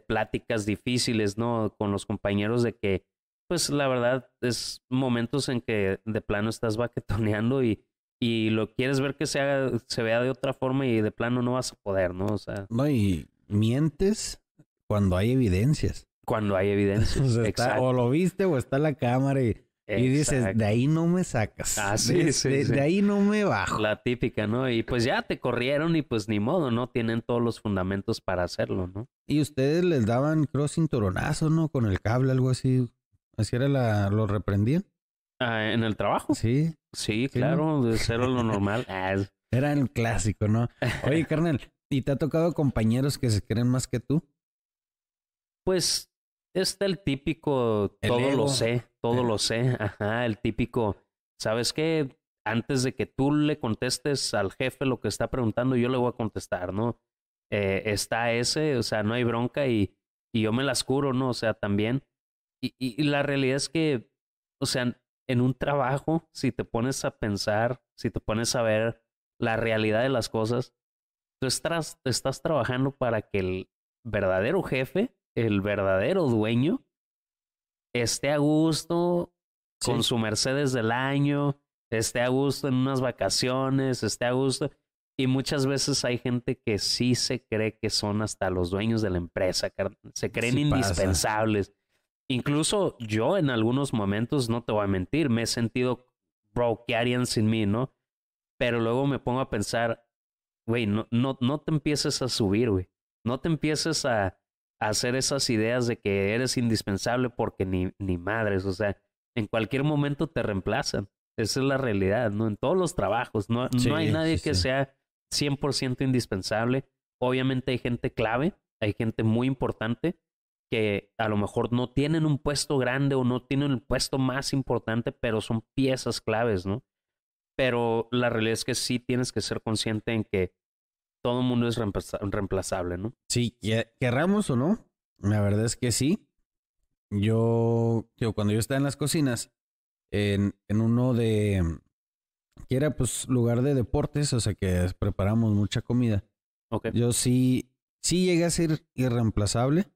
pláticas difíciles, ¿no? Con los compañeros de que, pues, la verdad, es momentos en que de plano estás baquetoneando y, y lo quieres ver que se, haga, se vea de otra forma y de plano no vas a poder, ¿no? O sea... No, y mientes cuando hay evidencias. Cuando hay evidencias. o, lo viste o está la cámara y y dices, de ahí no me sacas. Ah, sí, de, ahí no me bajo. La típica, ¿no? Y pues ya te corrieron y pues ni modo, ¿no? Tienen todos los fundamentos para hacerlo, ¿no? Y ustedes les daban, crossing cinturonazo, ¿no? Con el cable, algo así. Así era la, lo reprendían. Ah, ¿En el trabajo? Sí. Sí, claro, de cero lo normal. era el clásico, ¿no? Oye, carnal, ¿y te ha tocado compañeros que se creen más que tú? Pues está el típico, todo lo sé todo lo sé, ajá, el típico, ¿sabes qué? Antes de que tú le contestes al jefe lo que está preguntando, yo le voy a contestar, ¿no? Eh, está ese, o sea, no hay bronca y, y yo me las curo, ¿no? O sea, también. Y, y, la realidad es que, o sea, en un trabajo, si te pones a pensar, si te pones a ver la realidad de las cosas, tú estás, estás trabajando para que el verdadero jefe, el verdadero dueño, esté a gusto con su Mercedes del año, esté a gusto en unas vacaciones, esté a gusto. Y muchas veces hay gente que sí se cree que son hasta los dueños de la empresa, se creen indispensables. Incluso yo en algunos momentos, no te voy a mentir, me he sentido, brokearian sin mí, no? Pero luego me pongo a pensar, güey, no, no, no te empieces a subir, güey. No te empieces a, hacer esas ideas de que eres indispensable porque ni, ni madres, o sea, en cualquier momento te reemplazan. Esa es la realidad, ¿no? En todos los trabajos, no, no hay nadie que sea 100% indispensable. Obviamente hay gente clave, hay gente muy importante que a lo mejor no tienen un puesto grande o no tienen el puesto más importante, pero son piezas claves, ¿no? Pero la realidad es que sí tienes que ser consciente en que todo el mundo es reemplazable, ¿no? Sí, querramos o no, la verdad es que sí. Yo, cuando yo estaba en las cocinas, en, uno de, em, que era pues lugar de deportes, o sea que preparamos mucha comida. Okay. Yo sí, sí llegué a ser irreemplazable,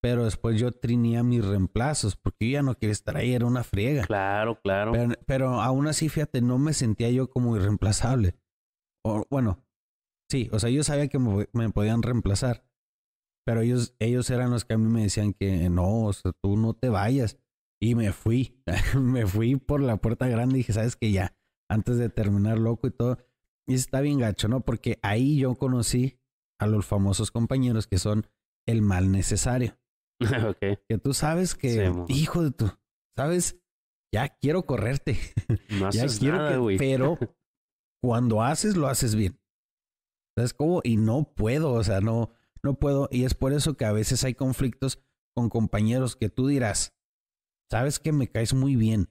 pero después yo trinía mis reemplazos porque yo ya no quería estar ahí, era una friega. Claro, claro. Pero, pero aún así, fíjate, no me sentía yo como irreemplazable. O, bueno, Sí, o sea, yo sabía que me, podían reemplazar, pero ellos, ellos eran los que a mí me decían que no, o sea, tú no te vayas. Y me fui, me fui por la puerta grande y dije, sabes que ya, antes de terminar loco y todo. Y está bien gacho, ¿no? Porque ahí yo conocí a los famosos compañeros que son el mal necesario. Que tú sabes que, hijo de tu, sabes, ya quiero correrte. ya quiero pero cuando haces, lo haces bien. ¿Sabes cómo? Y no puedo, o sea, no, no puedo. Y es por eso que a veces hay conflictos con compañeros que tú dirás, sabes que me caes muy bien.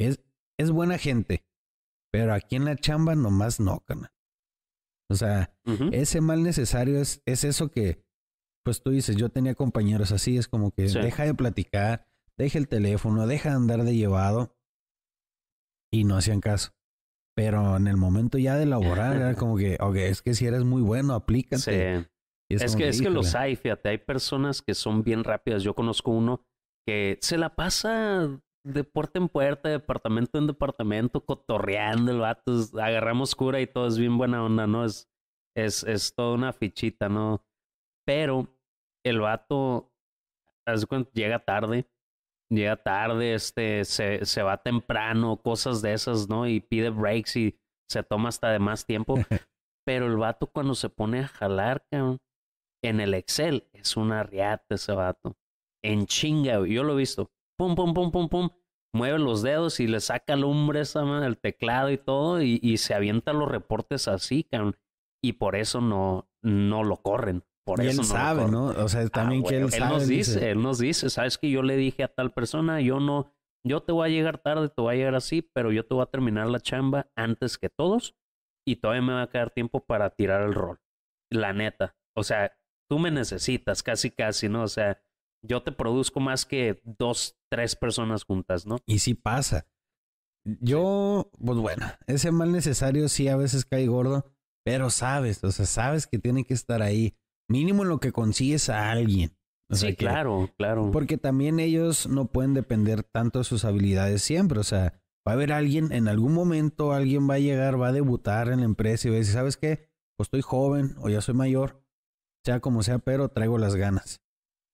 Es, es buena gente, pero aquí en la chamba nomás no, cana. O sea, ese mal necesario es, es eso que, pues tú dices, yo tenía compañeros así, es como que deja de platicar, deja el teléfono, deja de andar de llevado y no hacían caso. Pero en el momento ya de elaborar, era como que, ok, es que si eres muy bueno, aplícate. Sí. Es, que, es que los hay, fíjate, hay personas que son bien rápidas. Yo conozco uno que se la pasa de puerta en puerta, departamento en departamento, cotorreando el vato, agarramos cura y todo es bien buena onda, ¿no? Es, es, es toda una fichita, ¿no? Pero el vato llega tarde, llega tarde, este, se, se va temprano, cosas de esas, ¿no? Y pide breaks y se toma hasta de más tiempo. Pero el vato cuando se pone a jalar, cabrón, en el Excel, es un arriate ese vato. En chinga, Yo lo he visto. Pum, pum, pum, pum, pum. Mueve los dedos y le saca lumbre esa mano, el teclado y todo, y, y, se avienta los reportes así, cabrón. Y por eso no, no lo corren. Por él no sabe, ¿no? O sea, ah, también que él, nos dice, él nos dice, sabes que yo le dije a tal persona, yo no, yo te voy a llegar tarde, te voy a llegar así, pero yo te voy a terminar la chamba antes que todos y todavía me va a quedar tiempo para tirar el rol. La neta. O sea, tú me necesitas casi, casi, ¿no? O sea, yo te produzco más que dos, tres personas juntas, ¿no? Y sí pasa. Yo, pues bueno, ese mal necesario sí a veces cae gordo, pero sabes, o sea, sabes que tiene que estar ahí. Mínimo en lo que consigues a alguien. sí, claro, claro. Porque también ellos no pueden depender tanto de sus habilidades siempre. O sea, va a haber alguien, en algún momento alguien va a llegar, va a debutar en la empresa y va a decir, ¿sabes qué? o pues estoy joven o ya soy mayor, sea como sea, pero traigo las ganas.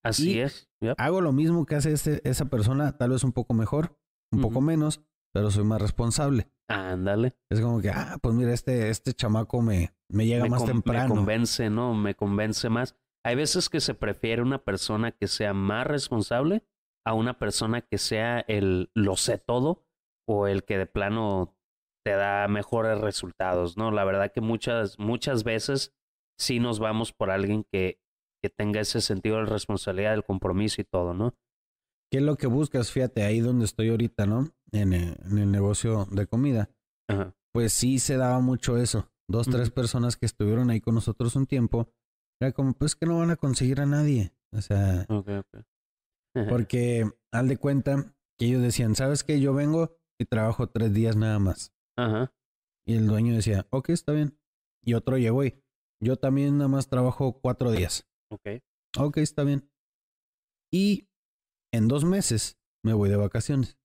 Así es. Hago lo mismo que hace este, esa persona, tal vez un poco mejor, un poco menos, pero soy más responsable. Ándale. Es como que, ah, pues mira, este, este chamaco me, me llega más temprano. Me convence, ¿no? Me convence más. Hay veces que se prefiere una persona que sea más responsable a una persona que sea el lo sé todo o el que de plano te da mejores resultados, ¿no? La verdad que muchas, muchas veces sí nos vamos por alguien que, que tenga ese sentido de responsabilidad, del compromiso y todo, ¿no? ¿Qué es lo que buscas? Fíjate, ahí donde estoy ahorita, ¿no? Eh, en el, negocio de comida. Ajá. Pues sí se daba mucho eso. Dos, tres personas que estuvieron ahí con nosotros un tiempo, era como, pues que no van a conseguir a nadie. O sea, porque al de cuenta que ellos decían, ¿sabes qué? Yo vengo y trabajo tres días nada más. Ajá. Y el dueño decía, ok, está bien. Y otro llegó y yo también nada más trabajo cuatro días. Ok. Ok, está bien. Y en dos meses me voy de vacaciones.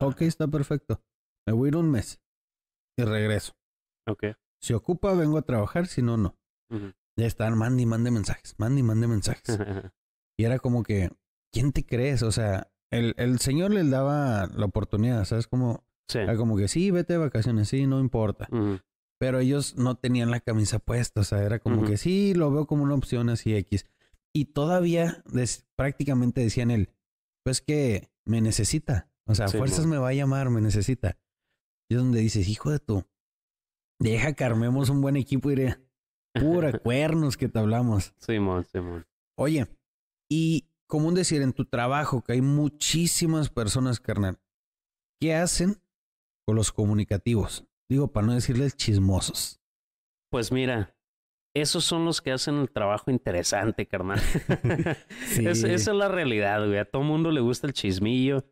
Ok, está perfecto. Me voy a un mes y regreso. Ok. Si ocupa, vengo a trabajar, si no, no. Ya están, mande y mande mensajes, mande y mande mensajes. y era como que, ¿quién te crees? O sea, el, señor les daba la oportunidad, ¿sabes? Como, era como que sí, vete de vacaciones, sí, no importa. Pero ellos no tenían la camisa puesta, o sea, era como que sí, lo veo como una opción así X. Y todavía prácticamente decían él, pues que me necesita. O sea, fuerzas me va a llamar, me necesita. Y es donde dices, hijo de tú, deja que armemos un buen equipo, iré. Pura cuernos que te hablamos. sí, Simón. Oye, y común decir en tu trabajo que hay muchísimas personas, carnal, ¿qué hacen con los comunicativos? Digo, para no decirles chismosos. Pues mira, esos son los que hacen el trabajo interesante, carnal. esa es la realidad, güey. A todo mundo le gusta el chismillo.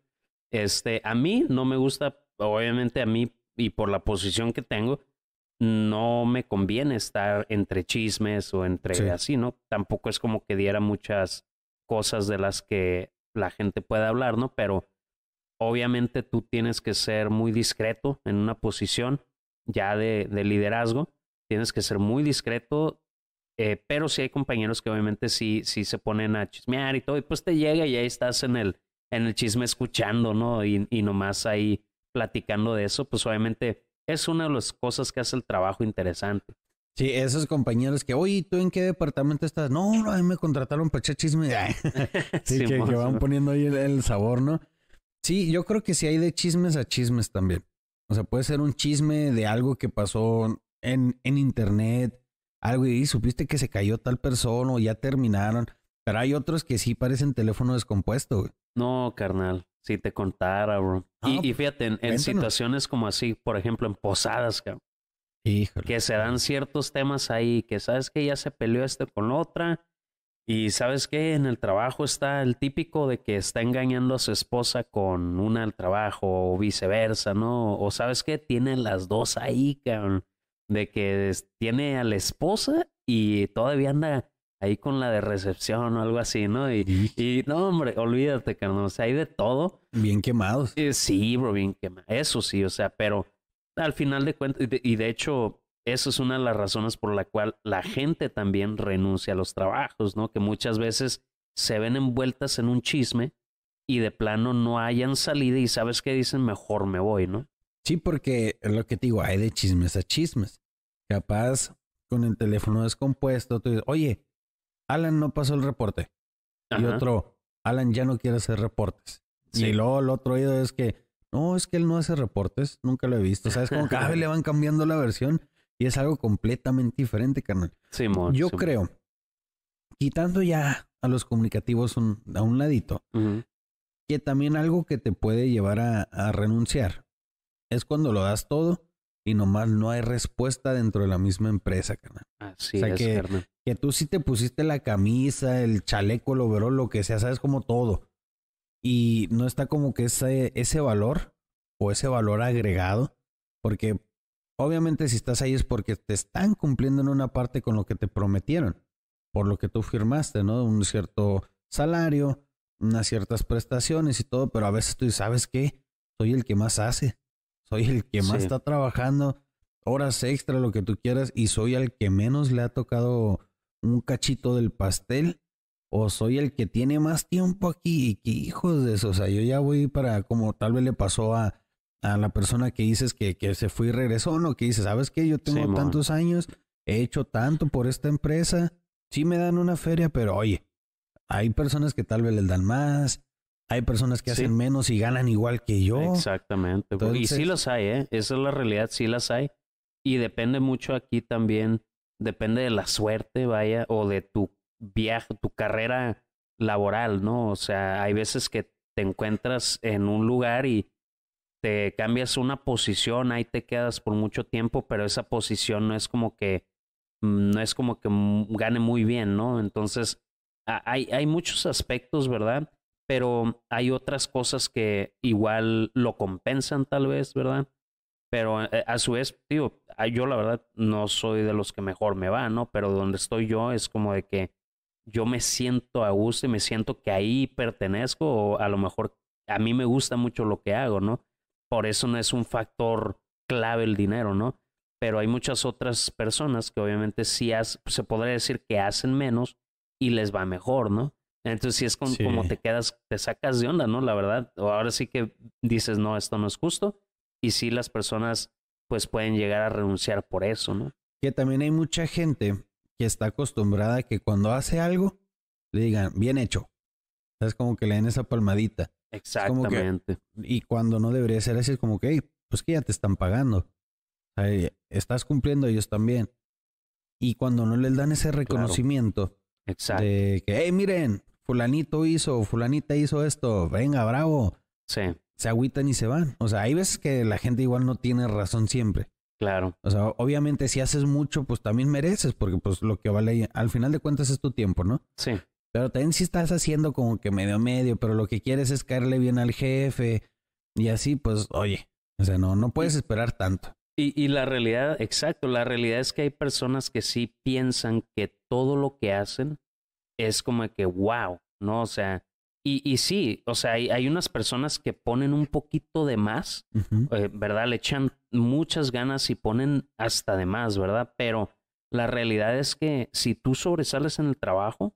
Este, a mí no me gusta, obviamente a mí y por la posición que tengo, no me conviene estar entre chismes o entre así, ¿no? Tampoco es como que diera muchas cosas de las que la gente pueda hablar, ¿no? Pero obviamente tú tienes que ser muy discreto en una posición ya de liderazgo tienes que ser muy discreto, eh, pero sí hay compañeros que obviamente sí, sí se ponen a chismear y todo, y pues te llega y ahí estás en el, en el chisme escuchando, ¿no? Y, y nomás ahí platicando de eso, pues obviamente es una de las cosas que hace el trabajo interesante. Sí, esos compañeros que, oye, ¿tú en qué departamento estás? No, no, a mí me contrataron para echar chisme. sí, que, van poniendo ahí el, el, sabor, ¿no? Sí, yo creo que sí hay de chismes a chismes también. O sea, puede ser un chisme de algo que pasó en, en internet, algo y supiste que se cayó tal persona o ya terminaron. Pero hay otros que sí parecen teléfono descompuesto, No, carnal. Si te contara, bro. Ah, y, pues, fíjate, en, situaciones como así, por ejemplo, en posadas, Que se dan ciertos temas ahí, que sabes que ya se peleó este con otra. Y sabes que en el trabajo está el típico de que está engañando a su esposa con una al trabajo o viceversa, ¿no? O sabes que tienen las dos ahí, cabrón de que tiene a la esposa y todavía anda ahí con la de recepción o algo así, ¿no? Y, y no, hombre, olvídate, carnal. O sea, hay de todo. Bien quemados. Eh, sí, bro, bien quemados. Eso sí, o sea, pero al final de cuentas, y de, hecho, eso es una de las razones por la cual la gente también renuncia a los trabajos, ¿no? Que muchas veces se ven envueltas en un chisme y de plano no hayan salido y sabes qué dicen, mejor me voy, ¿no? Sí, porque lo que te digo, hay de chismes a chismes. Capaz, con el teléfono descompuesto, tú dices, oye, Alan no pasó el reporte. Y otro, Alan ya no quiere hacer reportes. Y luego el otro oído es que, no, es que él no hace reportes, nunca lo he visto. es Como cada vez le van cambiando la versión y es algo completamente diferente, carnal. Yo creo, quitando ya a los comunicativos a un ladito, que también algo que te puede llevar a renunciar es cuando lo das todo y nomás no hay respuesta dentro de la misma empresa, carnal. Así o sea, es, que, que tú sí te pusiste la camisa, el chaleco, lo verón, lo que sea, sabes como todo. Y no está como que ese, ese valor o ese valor agregado, porque obviamente si estás ahí es porque te están cumpliendo en una parte con lo que te prometieron, por lo que tú firmaste, ¿no? Un cierto salario, unas ciertas prestaciones y todo, pero a veces tú sabes que soy el que más hace, soy el que más está trabajando, horas extra, lo que tú quieras, y soy el que menos le ha tocado un cachito del pastel, o soy el que tiene más tiempo aquí, y que hijos de eso, o sea, yo ya voy para, como tal vez le pasó a, la persona que dices que, se fue y regresó, ¿no? Que dices, ¿sabes qué? Yo tengo tantos años, he hecho tanto por esta empresa, sí me dan una feria, pero oye, hay personas que tal vez les dan más, hay personas que hacen menos y ganan igual que yo. Exactamente. y sí las hay, ¿eh? Esa es la realidad, sí las hay. Y depende mucho aquí también, depende de la suerte, vaya, o de tu viaje, tu carrera laboral, ¿no? O sea, hay veces que te encuentras en un lugar y te cambias una posición, ahí te quedas por mucho tiempo, pero esa posición no es como que, mm, no es como que mm, gane muy bien, ¿no? Entonces, hay, hay muchos aspectos, ¿verdad? pero hay otras cosas que igual lo compensan tal vez, ¿verdad? Pero eh, a su vez, digo, ah, yo la verdad no soy de los que mejor me va, ¿no? Pero donde estoy yo es como de que yo me siento a gusto y me siento que ahí pertenezco o a lo mejor a mí me gusta mucho lo que hago, ¿no? Por eso no es un factor clave el dinero, ¿no? Pero hay muchas otras personas que obviamente sí se podría decir que hacen menos y les va mejor, ¿no? Entonces, si es como te quedas, te sacas de onda, ¿no? La verdad, o ahora sí que dices, no, esto no es justo. Y sí, las personas, pues pueden llegar a renunciar por eso, ¿no? Que también hay mucha gente que está acostumbrada a que cuando hace algo, le digan, bien hecho. Es como que le den esa palmadita. Exactamente. y cuando no debería ser así, es como que, pues que ya te están pagando. estás cumpliendo ellos también. Y cuando no les dan ese reconocimiento de que, hey, miren, fulanito hizo, fulanita hizo esto, venga, bravo. Sí. Se agüitan y se van. O sea, hay veces que la gente igual no tiene razón siempre. Claro. O sea, obviamente si haces mucho, pues también mereces, porque pues lo que vale, al final de cuentas es tu tiempo, ¿no? Sí. Pero también si estás haciendo como que medio medio, pero lo que quieres es caerle bien al jefe y así, pues oye, o sea, no, no puedes esperar tanto. Y, y la realidad, exacto, la realidad es que hay personas que sí piensan que todo lo que hacen es como que, wow, ¿no? O sea, y, y sí, o sea, hay, unas personas que ponen un poquito de más, eh, ¿verdad? Le echan muchas ganas y ponen hasta de más, ¿verdad? Pero la realidad es que si tú sobresales en el trabajo,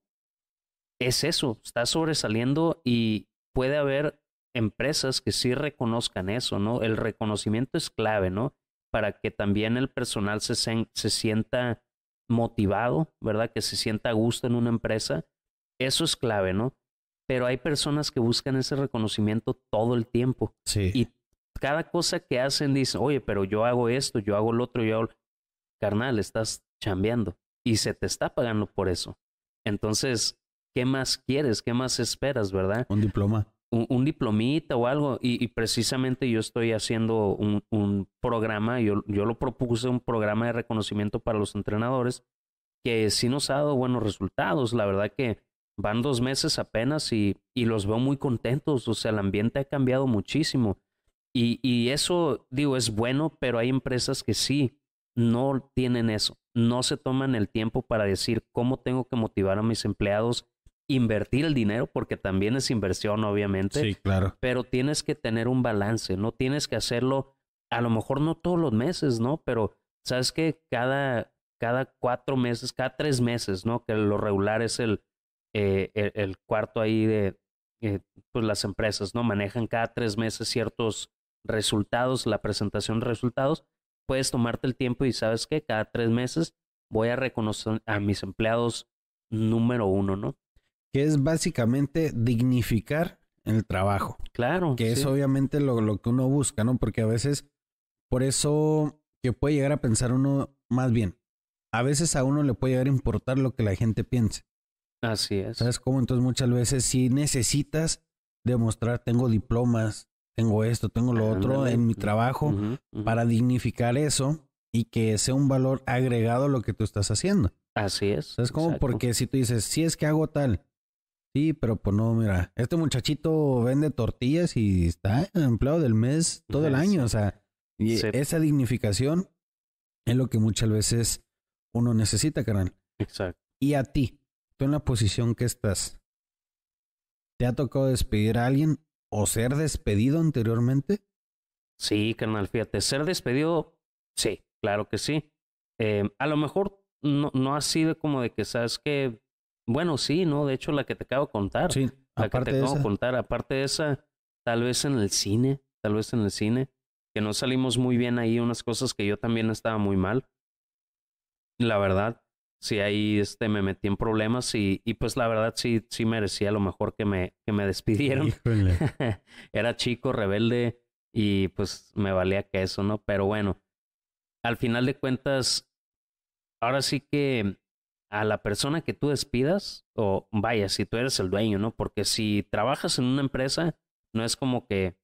es eso, estás sobresaliendo y puede haber empresas que sí reconozcan eso, ¿no? El reconocimiento es clave, ¿no? Para que también el personal se, se sienta motivado, ¿verdad? Que se sienta a gusto en una empresa. Eso es clave, ¿no? Pero hay personas que buscan ese reconocimiento todo el tiempo. Sí. Y cada cosa que hacen dicen, oye, pero yo hago esto, yo hago el otro, yo hago... Carnal, estás chambeando y se te está pagando por eso. Entonces, ¿qué más quieres? ¿Qué más esperas, verdad? Un diploma un, diplomita o algo. Y, precisamente yo estoy haciendo un, programa, yo, yo, lo propuse, un programa de reconocimiento para los entrenadores que sí nos ha dado buenos resultados. La verdad que van dos meses apenas y, los veo muy contentos. O sea, el ambiente ha cambiado muchísimo. y eso, digo, es bueno, pero hay empresas que sí no tienen eso. No se toman el tiempo para decir cómo tengo que motivar a mis empleados invertir el dinero, porque también es inversión, obviamente. Sí, claro. Pero tienes que tener un balance, no tienes que hacerlo, a lo mejor no todos los meses, ¿no? Pero sabes que cada, cada cuatro meses, cada tres meses, ¿no? Que lo regular es el, eh, e, el, cuarto ahí de, eh, pues las empresas, ¿no? Manejan cada tres meses ciertos resultados, la presentación de resultados. Puedes tomarte el tiempo y sabes que cada tres meses voy a reconocer a mis empleados número uno, ¿no? que es básicamente dignificar el trabajo. Claro. Que es obviamente lo, que uno busca, ¿no? Porque a veces, por eso que puede llegar a pensar uno más bien. A veces a uno le puede llegar a importar lo que la gente piense. Así es. ¿Sabes cómo? Entonces muchas veces si necesitas demostrar, tengo diplomas, tengo esto, tengo lo otro en mi trabajo, para dignificar eso y que sea un valor agregado a lo que tú estás haciendo. Así es. Es como Porque si tú dices, si es que hago tal, Sí, pero pues no, mira, este muchachito vende tortillas y está empleado del mes todo el año, o sea, y esa dignificación es lo que muchas veces uno necesita, carnal. Exacto. Y a ti, tú en la posición que estás, ¿te ha tocado despedir a alguien o ser despedido anteriormente? Sí, carnal, fíjate, ser despedido, sí, claro que sí. Em, a lo mejor no, no ha sido como de que, ¿sabes que bueno, sí, ¿no? De hecho, la que te acabo de contar. Sí, la que te acabo de contar. Aparte de esa, tal vez en el cine, tal vez en el cine, que no salimos muy bien ahí, unas cosas que yo también estaba muy mal. La verdad, sí ahí este, me metí en problemas y, y pues la verdad sí, sí merecía lo mejor que me, que me despidieron. Era chico, rebelde y pues me valía que eso, ¿no? Pero bueno, al final de cuentas, ahora sí que a la persona que tú despidas, o vaya, si tú eres el dueño, ¿no? Porque si trabajas en una empresa, no es como que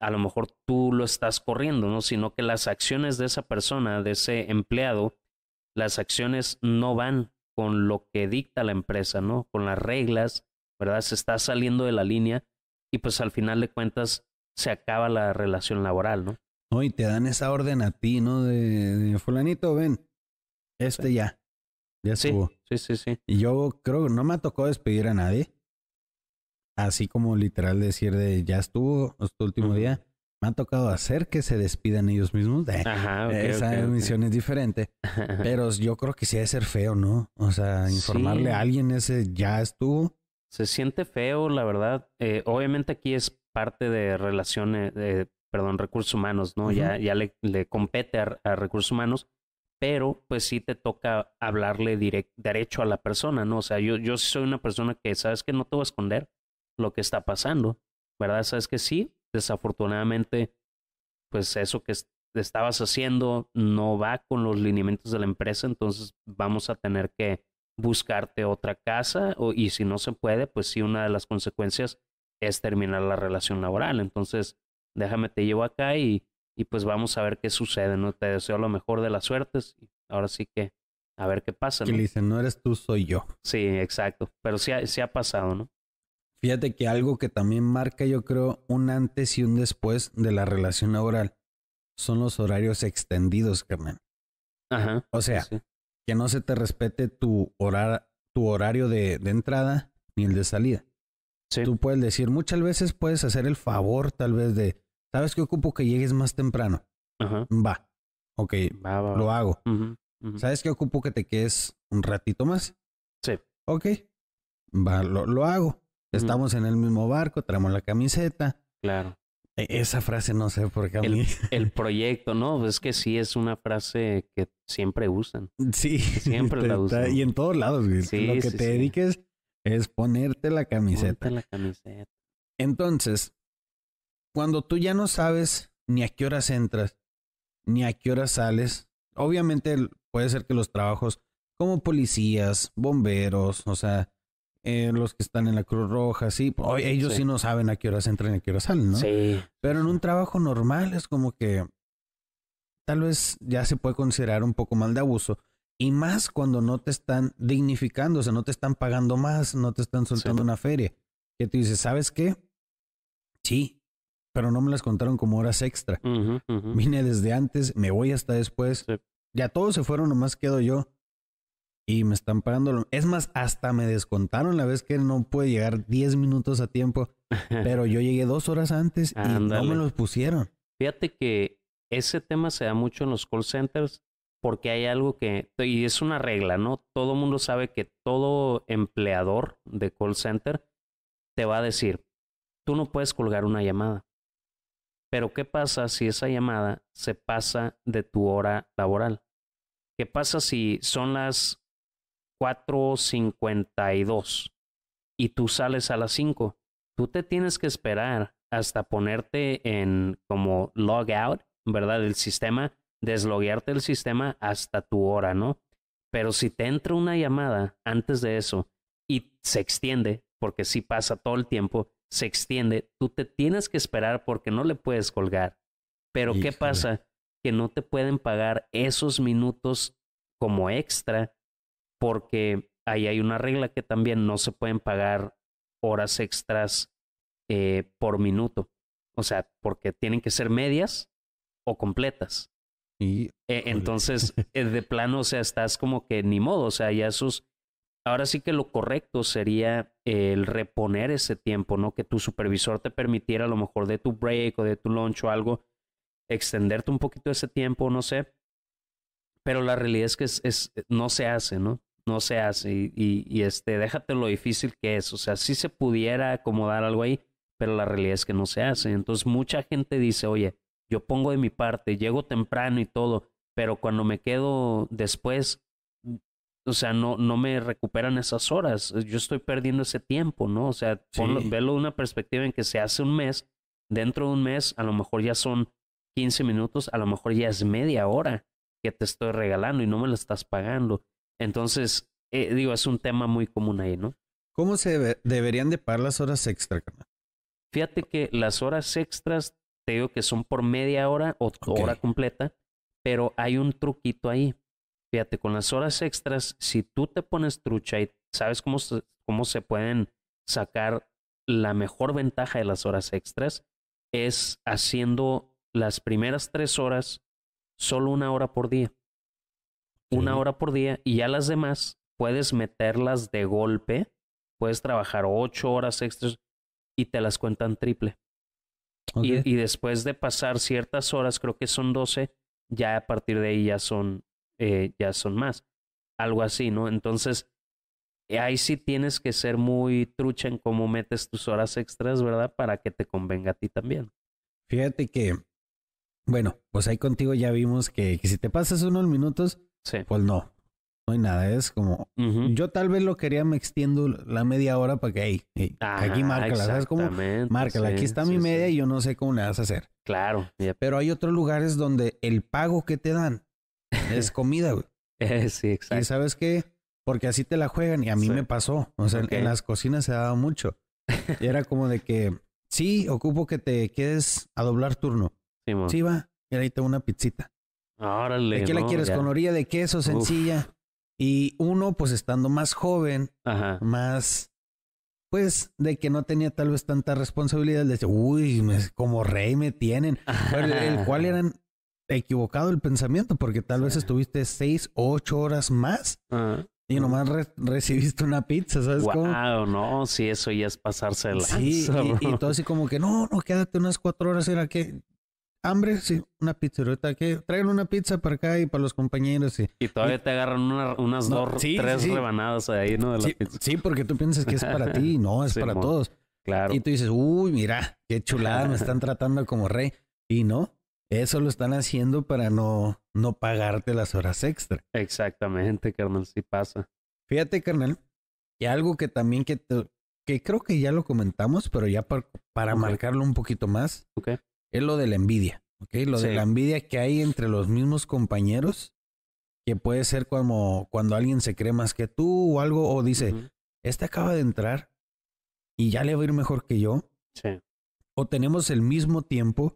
a lo mejor tú lo estás corriendo, ¿no? Sino que las acciones de esa persona, de ese empleado, las acciones no van con lo que dicta la empresa, ¿no? Con las reglas, ¿verdad? Se está saliendo de la línea y pues al final de cuentas se acaba la relación laboral, ¿no? No, y te dan esa orden a ti, ¿no? De, fulanito, ven, este ya, ya estuvo. Sí, sí, sí. Y yo creo que no me ha tocado despedir a nadie. Así como literal decir de ya estuvo, este último día. Me ha tocado hacer que se despidan ellos mismos. Ajá, esa misión es diferente. Pero yo creo que sí debe ser feo, ¿no? O sea, informarle a alguien ese ya estuvo. Se siente feo, la verdad. Eh, obviamente aquí es parte de relaciones, perdón, recursos humanos, ¿no? Ya, ya le, compete a recursos humanos pero pues sí te toca hablarle derecho a la persona, ¿no? O sea, yo, yo soy una persona que sabes que no te voy a esconder lo que está pasando, ¿verdad? Sabes que sí, desafortunadamente, pues eso que estabas haciendo no va con los lineamientos de la empresa, entonces vamos a tener que buscarte otra casa y si no se puede, pues sí, una de las consecuencias es terminar la relación laboral. Entonces, déjame te llevo acá y y pues vamos a ver qué sucede, ¿no? Te deseo lo mejor de las suertes. Y ahora sí que a ver qué pasa. ¿no? Que dicen, no eres tú, soy yo. Sí, exacto. Pero sí ha, ha pasado, ¿no? Fíjate que algo que también marca, yo creo, un antes y un después de la relación oral son los horarios extendidos, Carmen. Ajá. O sea, que no se te respete tu, tu horario de, de entrada ni el de salida. Sí. Tú puedes decir, muchas veces puedes hacer el favor tal vez de, ¿Sabes qué ocupo que llegues más temprano? Va. Ok, va, va, lo hago. ¿Sabes qué ocupo que te quedes un ratito más? Sí. Ok, va, lo, lo hago. Estamos en el mismo barco, traemos la camiseta. Claro. E, esa frase no sé por qué el, El proyecto, no, es que sí es una frase que siempre usan. Sí. Siempre la usan. Y en todos lados, Lo que te dediques es ponerte la camiseta. Ponerte la camiseta. Entonces, cuando tú ya no sabes ni a qué horas entras, ni a qué horas sales, obviamente puede ser que los trabajos como policías, bomberos, o sea, eh, los que están en la Cruz Roja, sí, pues, ellos sí. no saben a qué horas entran y a qué horas salen, ¿no? Sí. Pero en un trabajo normal es como que tal vez ya se puede considerar un poco mal de abuso. Y más cuando no te están dignificando, o sea, no te están pagando más, no te están soltando una feria. Que tú dices, ¿sabes qué? Sí, pero no me las contaron como horas extra. Vine desde antes, me voy hasta después. Ya todos se fueron, nomás quedo yo. Y me están pagando. Es más, hasta me descontaron la vez que no pude llegar 10 minutos a tiempo. pero yo llegué dos horas antes y no me los pusieron. Fíjate que ese tema se da mucho en los call centers porque hay algo que, y es una regla, ¿no? Todo mundo sabe que todo empleador de call center te va a decir, tú no puedes colgar una llamada. Pero ¿qué pasa si esa llamada se pasa de tu hora laboral? ¿Qué pasa si son las 4.52 y tú sales a las 5? Tú te tienes que esperar hasta ponerte en como log out, ¿verdad? El sistema, desloguearte el sistema hasta tu hora, ¿no? Pero si te entra una llamada antes de eso y se extiende, porque sí pasa todo el tiempo, se extiende, tú te tienes que esperar porque no le puedes colgar. Pero ¿qué pasa? Que no te pueden pagar esos minutos como extra porque ahí hay una regla que también no se pueden pagar horas extras eh, por minuto. O sea, porque tienen que ser medias o completas. Y, e, entonces, eh, de plano, o sea, estás como que ni modo, o sea, ya sus ahora sí que lo correcto sería el reponer ese tiempo, ¿no? Que tu supervisor te permitiera a lo mejor de tu break o de tu lunch o algo, extenderte un poquito ese tiempo, no sé. Pero la realidad es que es, no se hace, ¿no? No se hace. Y, este, déjate lo difícil que es. O sea, sí se pudiera acomodar algo ahí, pero la realidad es que no se hace. Entonces mucha gente dice, oye, yo pongo de mi parte, llego temprano y todo, pero cuando me quedo después, o sea, no, no me recuperan esas horas. Eh, yo estoy perdiendo ese tiempo, ¿no? O sea, verlo de una perspectiva en que se hace un mes, dentro de un mes, a lo mejor ya son 15 minutos, a lo mejor ya es media hora que te estoy regalando y no me lo estás pagando. Entonces, eh, digo, es un tema muy común ahí, ¿no? ¿Cómo se deberían de pagar las horas extra, Fíjate que las horas extras, te digo que son por media hora o hora completa, pero hay un truquito ahí fíjate, con las horas extras, si tú te pones trucha y sabes cómo se, cómo se pueden sacar la mejor ventaja de las horas extras, es haciendo las primeras tres horas solo una hora por día. Una hora por día y ya las demás puedes meterlas de golpe, puedes trabajar ocho horas extras y te las cuentan triple. Y, después de pasar ciertas horas, creo que son doce, ya a partir de ahí ya son eh, ya son más. Algo así, ¿no? Entonces, eh, ahí sí tienes que ser muy trucha en cómo metes tus horas extras, ¿verdad? Para que te convenga a ti también. Fíjate que, bueno, pues ahí contigo ya vimos que, si te pasas unos minutos, pues no, no hay nada. Es como, yo tal vez lo quería, me extiendo la media hora para que, ahí, aquí márcala, ¿sabes cómo? Márcala, aquí está mi media y yo no sé cómo le vas a hacer. Claro. Pero hay otros lugares donde el pago que te dan es comida, güey. Eh, sí, exacto. Y sabes qué? Porque así te la juegan y a mí me pasó. O sea, en las cocinas se ha dado mucho. Y era como de que, sí, ocupo que te quedes a doblar turno. Sí, va. Y una pizzita. Órale. ¿De qué la quieres? Con orilla de queso, sencilla. Y uno, pues estando más joven, más, pues, de que no tenía tal vez tanta responsabilidad, le decía, uy, como rey me tienen. Pero el cual eran equivocado el pensamiento, porque tal vez estuviste seis o ocho horas más ah. y nomás recibiste una pizza, ¿sabes? cómo? cómo? no, si eso ya es pasarse la Sí, y, todo así como que no, no, quédate unas cuatro horas, era que hambre, sí, una pizza. que traigan una pizza para acá y para los compañeros. Y todavía te agarran unas dos, tres rebanadas ahí, ¿no? sí, porque tú piensas que es para ti, no, es para todos. Claro. Y tú dices, uy, mira, qué chulada, me están tratando como rey. Y no, eso lo están haciendo para no, no pagarte las horas extra. Exactamente, carnal, sí pasa. Fíjate, carnal, y algo que también que, que creo que ya lo comentamos, pero ya para, marcarlo un poquito más, es lo de la envidia. ¿ok? lo de la envidia que hay entre los mismos compañeros, que puede ser como cuando alguien se cree más que tú o algo, o dice, este acaba de entrar y ya le va a ir mejor que yo. Sí. O tenemos el mismo tiempo,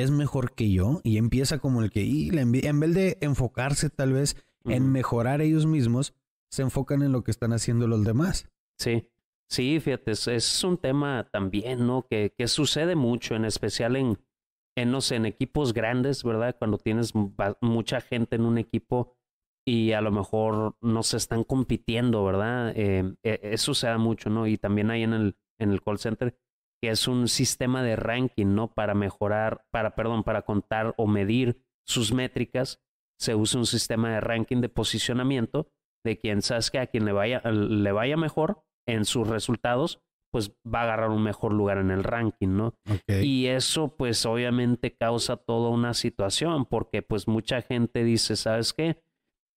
es mejor que yo y empieza como el que, y en vez de enfocarse tal vez en mejorar ellos mismos, se enfocan en lo que están haciendo los demás. Sí, sí, fíjate, es, un tema también, ¿no? Que, que sucede mucho, en especial en, en, no en equipos grandes, ¿verdad? Cuando tienes mucha gente en un equipo y a lo mejor no se están compitiendo, ¿verdad? Eh, e-, eso se da mucho, ¿no? Y también hay en el, en el call center que es un sistema de ranking, ¿no? Para mejorar, para, perdón, para contar o medir sus métricas, se usa un sistema de ranking de posicionamiento de quien que a quien le vaya, le vaya mejor en sus resultados, pues va a agarrar un mejor lugar en el ranking, ¿no? Y eso pues obviamente causa toda una situación porque pues mucha gente dice, ¿sabes qué?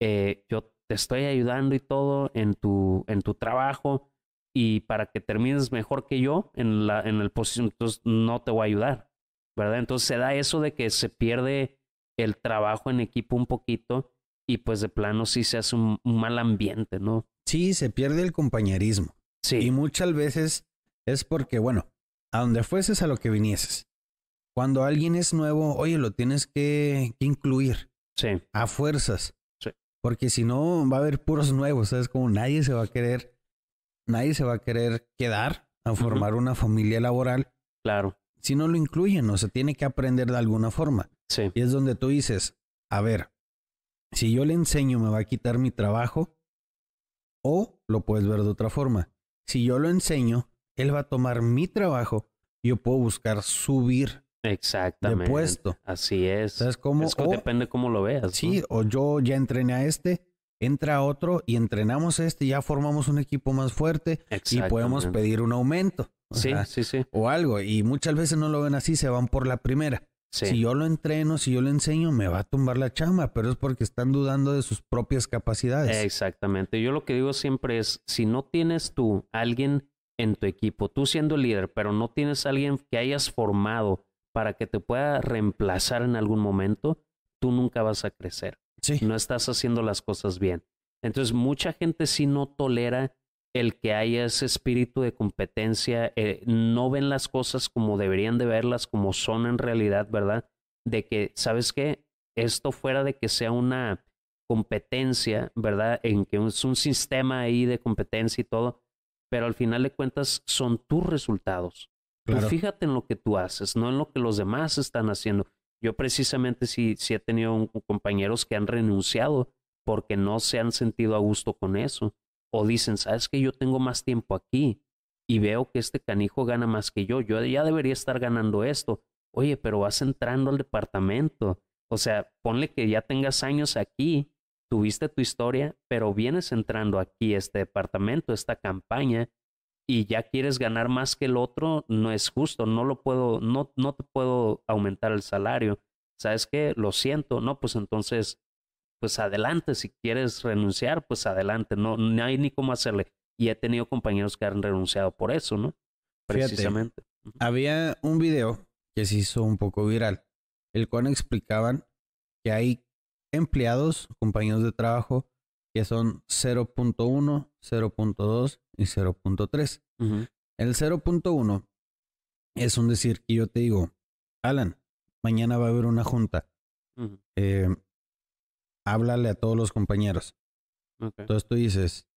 Eh, yo te estoy ayudando y todo en tu, en tu trabajo, y para que termines mejor que yo en, la, en el posición, entonces no te voy a ayudar, ¿verdad? Entonces se da eso de que se pierde el trabajo en equipo un poquito y pues de plano sí se hace un, mal ambiente, ¿no? Sí, se pierde el compañerismo. Sí. Y muchas veces es porque, bueno, a donde fueses, a lo que vinieses. Cuando alguien es nuevo, oye, lo tienes que, incluir. Sí. A fuerzas. Sí. Porque si no, va a haber puros nuevos, ¿sabes? Como nadie se va a querer nadie se va a querer quedar a formar una familia laboral. Claro. Si no lo incluyen, o sea, tiene que aprender de alguna forma. Sí. Y es donde tú dices, a ver, si yo le enseño me va a quitar mi trabajo, o lo puedes ver de otra forma. Si yo lo enseño, él va a tomar mi trabajo, yo puedo buscar subir Exactamente. De puesto. Así es. Es que depende cómo lo veas. Sí, o yo ya entrené a este, entra otro y entrenamos este, y ya formamos un equipo más fuerte y podemos pedir un aumento. Sí, sí, sí. O algo. Y muchas veces no lo ven así, se van por la primera. Si yo lo entreno, si yo lo enseño, me va a tumbar la chama, pero es porque están dudando de sus propias capacidades. Exactamente. Yo lo que digo siempre es, si no tienes tú alguien en tu equipo, tú siendo líder, pero no tienes alguien que hayas formado para que te pueda reemplazar en algún momento, tú nunca vas a crecer. No estás haciendo las cosas bien. Entonces, mucha gente sí no tolera el que haya ese espíritu de competencia, eh, no ven las cosas como deberían de verlas, como son en realidad, ¿verdad? De que, ¿sabes qué? Esto fuera de que sea una competencia, ¿verdad? En que es un sistema ahí de competencia y todo, pero al final de cuentas son tus resultados. fíjate en lo que tú haces, no en lo que los demás están haciendo. Yo precisamente sí, he tenido compañeros que han renunciado porque no se han sentido a gusto con eso. O dicen, sabes que yo tengo más tiempo aquí y veo que este canijo gana más que yo. Yo ya debería estar ganando esto. Oye, pero vas entrando al departamento. O sea, ponle que ya tengas años aquí, tuviste tu historia, pero vienes entrando aquí, este departamento, esta campaña, y ya quieres ganar más que el otro, no es justo, no lo puedo, no, no te puedo aumentar el salario. ¿Sabes qué? Lo siento, no, pues entonces, pues adelante, si quieres renunciar, pues adelante, no, no hay ni cómo hacerle. Y he tenido compañeros que han renunciado por eso, ¿no? Precisamente. había un video que se hizo un poco viral, el cual explicaban que hay empleados, compañeros de trabajo, que son 0.1, 0.2 y 0.3. El 0.1 es un decir que yo te digo, Alan, mañana va a haber una junta. Eh, háblale a todos los compañeros. Entonces tú dices,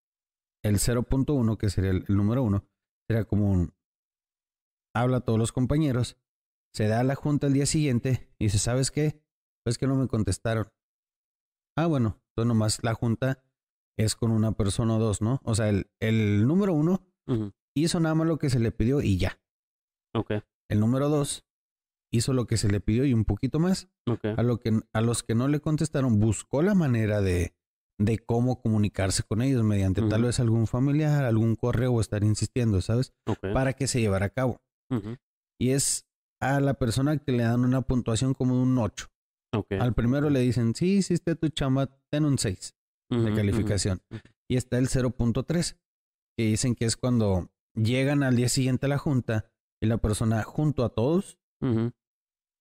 el 0.1, que sería el, número 1, sería como un, habla a todos los compañeros, se da la junta el día siguiente y dice, ¿sabes qué? Pues que no me contestaron. Ah, bueno, entonces nomás la junta es con una persona o dos, ¿no? O sea, el, el número uno hizo nada más lo que se le pidió y ya. Ok. El número dos hizo lo que se le pidió y un poquito más. A, que, a los que no le contestaron, buscó la manera de, de cómo comunicarse con ellos mediante tal vez algún familiar, algún correo o estar insistiendo, ¿sabes? Para que se llevara a cabo. Y es a la persona que le dan una puntuación como un 8. Okay. Al primero le dicen, sí, hiciste tu chamba, ten un 6 de calificación. Y está el 0.3, que dicen que es cuando llegan al día siguiente a la junta y la persona junto a todos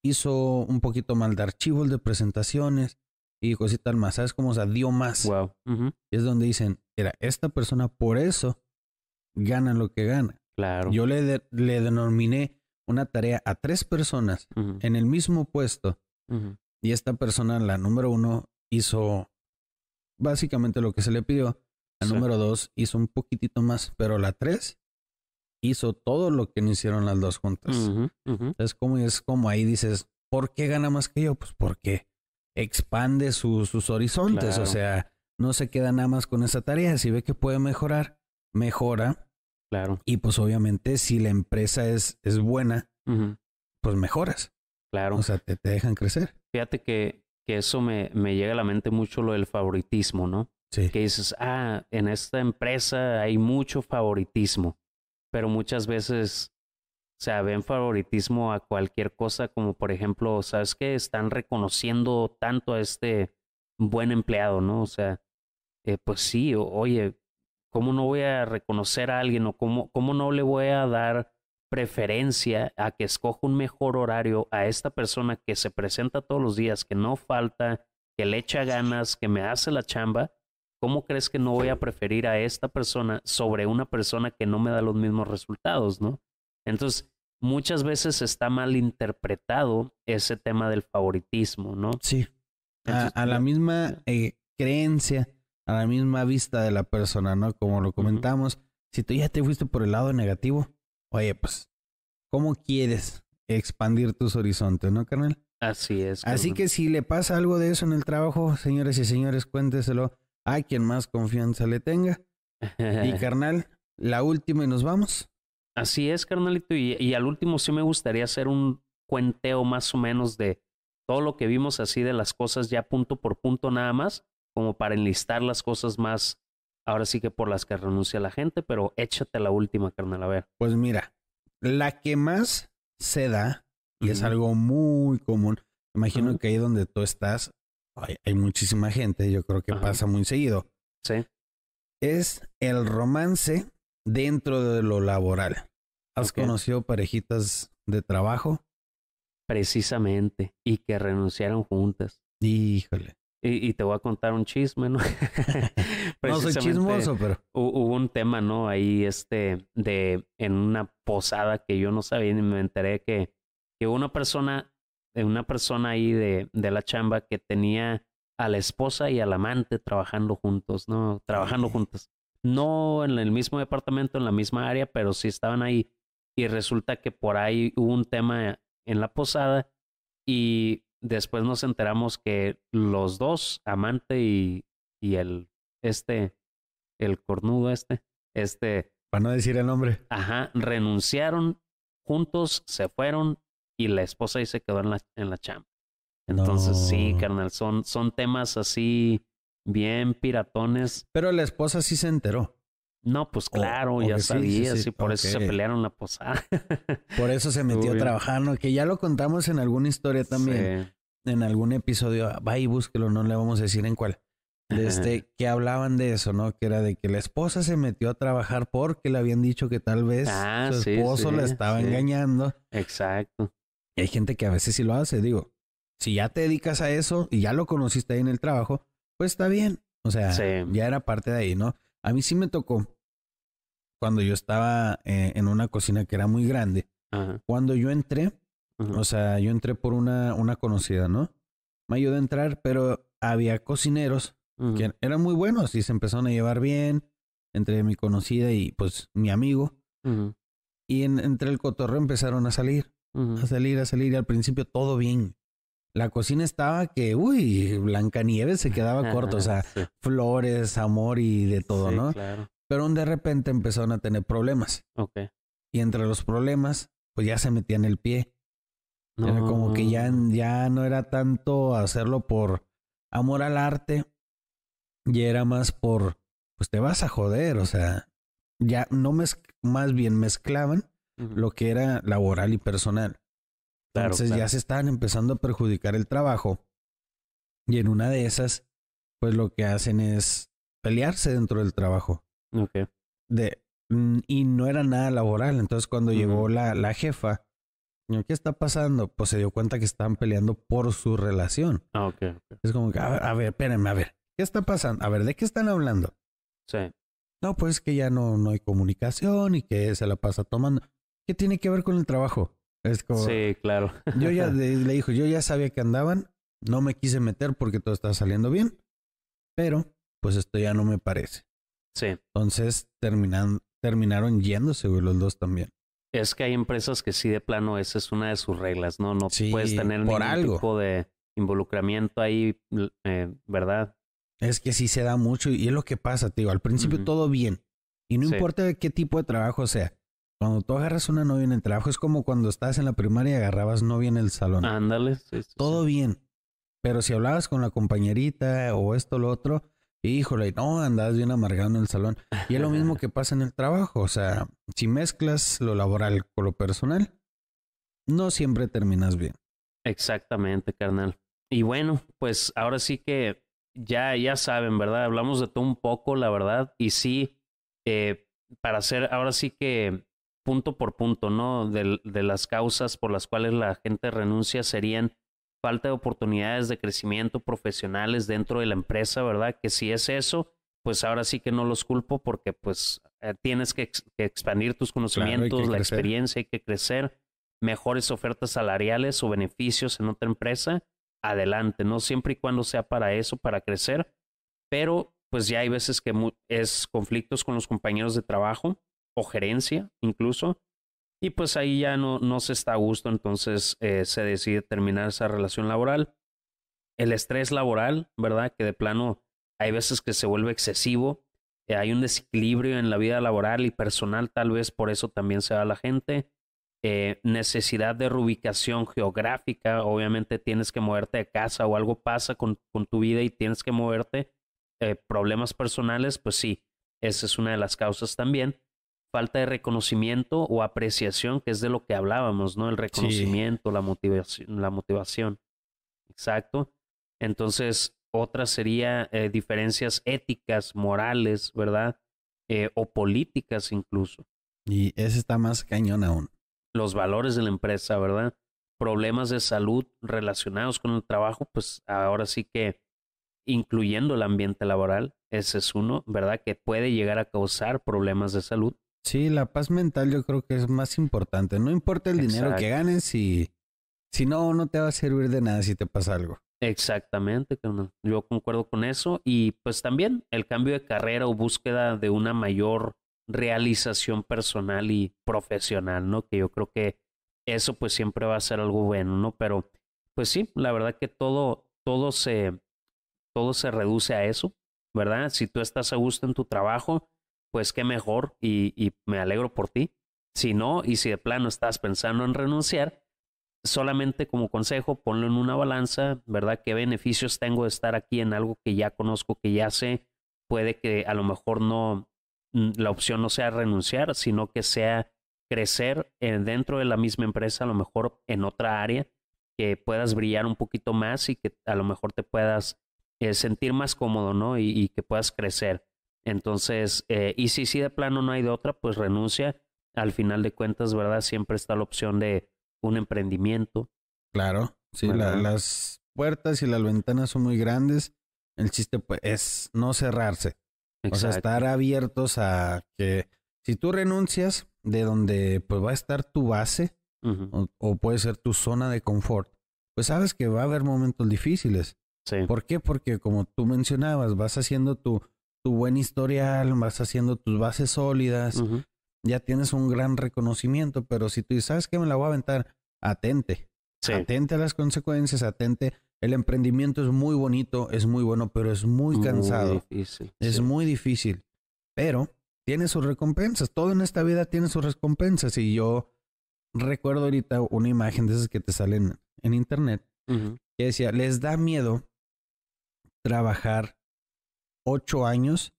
hizo un poquito mal de archivos, de presentaciones y cositas más. ¿Sabes cómo? se sea, dio más. Y es donde dicen, era esta persona por eso gana lo que gana. Claro. Yo le, le denominé una tarea a tres personas en el mismo puesto y esta persona, la número uno, hizo básicamente lo que se le pidió. La número dos hizo un poquitito más, pero la tres hizo todo lo que no hicieron las dos juntas. es Entonces, como es como ahí dices, ¿por qué gana más que yo? Pues porque expande sus horizontes, o sea, no se queda nada más con esa tarea, si ve que puede mejorar, mejora. Claro. Y pues obviamente si la empresa es, es buena, pues mejoras. Claro. O sea, te, te dejan crecer. Fíjate que que eso me, me llega a la mente mucho lo del favoritismo, ¿no? Que dices, ah, en esta empresa hay mucho favoritismo, pero muchas veces o sea, ven favoritismo a cualquier cosa, como por ejemplo, ¿sabes que Están reconociendo tanto a este buen empleado, ¿no? O sea, eh, pues sí, oye, ¿cómo no voy a reconocer a alguien o cómo, cómo no le voy a dar preferencia a que escoja un mejor horario a esta persona que se presenta todos los días, que no falta, que le echa ganas, que me hace la chamba, ¿cómo crees que no voy a preferir a esta persona sobre una persona que no me da los mismos resultados, no? Entonces, muchas veces está mal interpretado ese tema del favoritismo, ¿no? Sí. a, la misma eh, creencia, a la misma vista de la persona, ¿no? Como lo comentamos, si tú ya te fuiste por el lado negativo, Oye, pues, ¿cómo quieres expandir tus horizontes, no, carnal? Así es. Así que si le pasa algo de eso en el trabajo, señores y señores, cuénteselo a quien más confianza le tenga. y carnal, la última y nos vamos. Así es, carnalito. Y, y al último sí me gustaría hacer un cuenteo más o menos de todo lo que vimos así de las cosas ya punto por punto nada más, como para enlistar las cosas más ahora sí que por las que renuncia la gente, pero échate la última, carnal, a ver. Pues mira, la que más se da, y es algo muy común, imagino que ahí donde tú estás, hay, muchísima gente, yo creo que pasa muy seguido. Sí. Es el romance dentro de lo laboral. ¿Has conocido parejitas de trabajo? Precisamente, y que renunciaron juntas. Híjole. Y, te voy a contar un chisme, ¿no? no soy chismoso, pero. Hubo un tema, ¿no? Ahí, este, de en una posada que yo no sabía ni me enteré que, que una persona, eh, una persona ahí de, de la chamba que tenía a la esposa y al amante trabajando juntos, ¿no? Trabajando juntos. No en el mismo departamento, en la misma área, pero sí estaban ahí. Y resulta que por ahí hubo un tema en la posada y Después nos enteramos que los dos, amante y, y el este, el cornudo este, este. Para no decir el nombre. Ajá, renunciaron juntos, se fueron y la esposa ahí se quedó en la, en la chamba. Entonces, sí, carnal, son, son temas así bien piratones. Pero la esposa sí se enteró. No, pues claro, ya sabías por eso se pelearon la posada. por eso se metió a trabajar, ¿no? que ya lo contamos en alguna historia también, en algún episodio, va y búsquelo, no le vamos a decir en cuál. Desde este, que hablaban de eso, ¿no? Que era de que la esposa se metió a trabajar porque le habían dicho que tal vez ah, su esposo la estaba engañando. Exacto. Y hay gente que a veces sí lo hace, digo, si ya te dedicas a eso y ya lo conociste ahí en el trabajo, pues está bien. O sea, ya era parte de ahí, ¿no? A mí sí me tocó cuando yo estaba eh, en una cocina que era muy grande. Cuando yo entré, o sea, yo entré por una, una conocida, ¿no? Me ayudó a entrar, pero había cocineros que eran muy buenos y se empezaron a llevar bien entre mi conocida y pues mi amigo. Y entre el cotorro empezaron a salir, a salir, a salir. Y al principio todo bien la cocina estaba que, uy, Blancanieves se quedaba corto, o sea, flores, amor y de todo, ¿no? Claro. Pero de repente empezaron a tener problemas. Ok. Y entre los problemas, pues ya se metían el pie. Era como que ya, ya no era tanto hacerlo por amor al arte, y era más por, pues te vas a joder, o sea, ya no más bien mezclaban lo que era laboral y personal. Entonces ya se están empezando a perjudicar el trabajo. Y en una de esas, pues lo que hacen es pelearse dentro del trabajo. Ok. De, mm, y no era nada laboral. Entonces cuando llegó la, la jefa, ¿qué está pasando? Pues se dio cuenta que estaban peleando por su relación. Ah, Es como que, a ver, a espérenme, a ver, ¿qué está pasando? A ver, ¿de qué están hablando? Sí. No, pues que ya no, no hay comunicación y que se la pasa tomando. ¿Qué tiene que ver con el trabajo? Es Sí, claro. Yo ya le, dijo, yo ya sabía que andaban, no me quise meter porque todo estaba saliendo bien, pero pues esto ya no me parece. Sí. Entonces terminan, terminaron yéndose, güey, los dos también. Es que hay empresas que sí, de plano, esa es una de sus reglas, ¿no? No puedes tener ningún tipo de involucramiento ahí, eh, ¿verdad? Es que sí se da mucho y es lo que pasa, tío. al principio todo bien. Y no importa qué tipo de trabajo sea, cuando tú agarras una novia en el trabajo es como cuando estás en la primaria y agarrabas novia en el salón. Ándale. Todo bien. Pero si hablabas con la compañerita o esto o lo otro, híjole, no, andabas bien amargado en el salón. Y es lo mismo que pasa en el trabajo. O sea, si mezclas lo laboral con lo personal, no siempre terminas bien. Exactamente, carnal. Y bueno, pues ahora sí que ya, ya saben, ¿verdad? Hablamos de todo un poco, la verdad. Y sí, eh, para hacer ahora sí que punto por punto, ¿no? De, las causas por las cuales la gente renuncia serían falta de oportunidades de crecimiento profesionales dentro de la empresa, ¿verdad? Que si es eso, pues ahora sí que no los culpo porque pues eh, tienes que, expandir tus conocimientos, la experiencia, hay que crecer, mejores ofertas salariales o beneficios en otra empresa, adelante, ¿no? Siempre y cuando sea para eso, para crecer, pero pues ya hay veces que es conflictos con los compañeros de trabajo, o gerencia incluso. Y pues ahí ya no, no se está a gusto, entonces eh, se decide terminar esa relación laboral. El estrés laboral, ¿verdad? Que de plano hay veces que se vuelve excesivo, eh, hay un desequilibrio en la vida laboral y personal, tal vez por eso también se va la gente. Eh, necesidad de reubicación geográfica, obviamente tienes que moverte de casa o algo pasa con, con tu vida y tienes que moverte. problemas personales, pues sí, esa es una de las causas también falta de reconocimiento o apreciación, que es de lo que hablábamos, ¿no? El reconocimiento, la, motivación, la motivación. Exacto. Entonces, otra sería eh, diferencias éticas, morales, ¿verdad? Eh, o políticas incluso. Y ese está más cañón aún. Los valores de la empresa, ¿verdad? Problemas de salud relacionados con el trabajo, pues ahora sí que incluyendo el ambiente laboral, ese es uno, ¿verdad? Que puede llegar a causar problemas de salud. Sí, la paz mental yo creo que es más importante. No importa el dinero que ganes, si, si no, no te va a servir de nada si te pasa algo. Exactamente, yo concuerdo con eso. Y pues también el cambio de carrera o búsqueda de una mayor realización personal y profesional, ¿no? Que yo creo que eso pues siempre va a ser algo bueno, ¿no? Pero pues sí, la verdad que todo, todo se, todo se reduce a eso, ¿verdad? Si tú estás a gusto en tu trabajo, pues qué mejor y, me alegro por ti. Si no, y si de plano estás pensando en renunciar, solamente como consejo, ponlo en una balanza, ¿verdad? ¿Qué beneficios tengo de estar aquí en algo que ya conozco, que ya sé? Puede que a lo mejor no, mm, la opción no sea renunciar, sino que sea crecer eh, dentro de la misma empresa, a lo mejor en otra área, que puedas brillar un poquito más y que a lo mejor te puedas eh, sentir más cómodo, ¿no? y que puedas crecer. Entonces, eh, y si sí de plano no hay de otra, pues renuncia. Al final de cuentas, ¿verdad? Siempre está la opción de un emprendimiento. Claro, sí, las puertas y las ventanas son muy grandes. El chiste pues, es no cerrarse. O sea, estar abiertos a que si tú renuncias de donde pues va a estar tu base o, o, puede ser tu zona de confort, pues sabes que va a haber momentos difíciles. Sí. ¿Por qué? Porque como tú mencionabas, vas haciendo tu tu buen historial, vas haciendo tus bases sólidas, ya tienes un gran reconocimiento, pero si tú dices, ¿sabes qué? Me la voy a aventar, atente. Atente a las consecuencias, atente. El emprendimiento es muy bonito, es muy bueno, pero es muy cansado. es muy difícil. Pero tiene sus recompensas. Todo en esta vida tiene sus recompensas. Y yo recuerdo ahorita una imagen de esas que te salen en internet que decía, les da miedo trabajar ocho años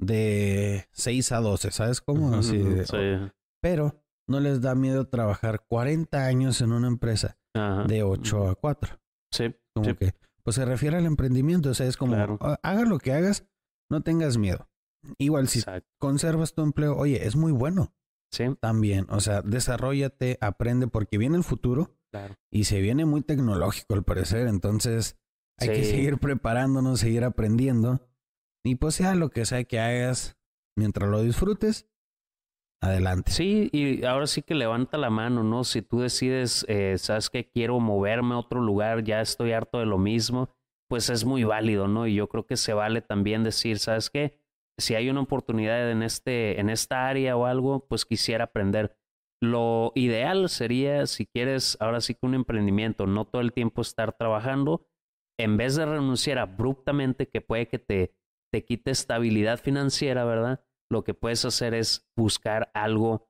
de seis a doce, ¿sabes cómo? Oh, pero no les da miedo trabajar 40 años en una empresa de 8 a 4. Sí. Como pues se refiere al emprendimiento, o sea, es como, ah, haga lo que hagas, no tengas miedo. Igual si conservas tu empleo, oye, es muy bueno. Sí. También, o sea, desarrollate, aprende, porque viene el futuro y se viene muy tecnológico al parecer, entonces hay que seguir preparándonos, seguir aprendiendo y pues sea lo que sea que hagas, mientras lo disfrutes, adelante. Sí, y ahora sí que levanta la mano, ¿no? Si tú decides, eh, sabes que quiero moverme a otro lugar, ya estoy harto de lo mismo, pues es muy válido, ¿no? Y yo creo que se vale también decir, ¿sabes qué? Si hay una oportunidad en, este, en esta área o algo, pues quisiera aprender. Lo ideal sería, si quieres, ahora sí que un emprendimiento, no todo el tiempo estar trabajando, en vez de renunciar abruptamente, que puede que te te quita estabilidad financiera, ¿verdad? Lo que puedes hacer es buscar algo,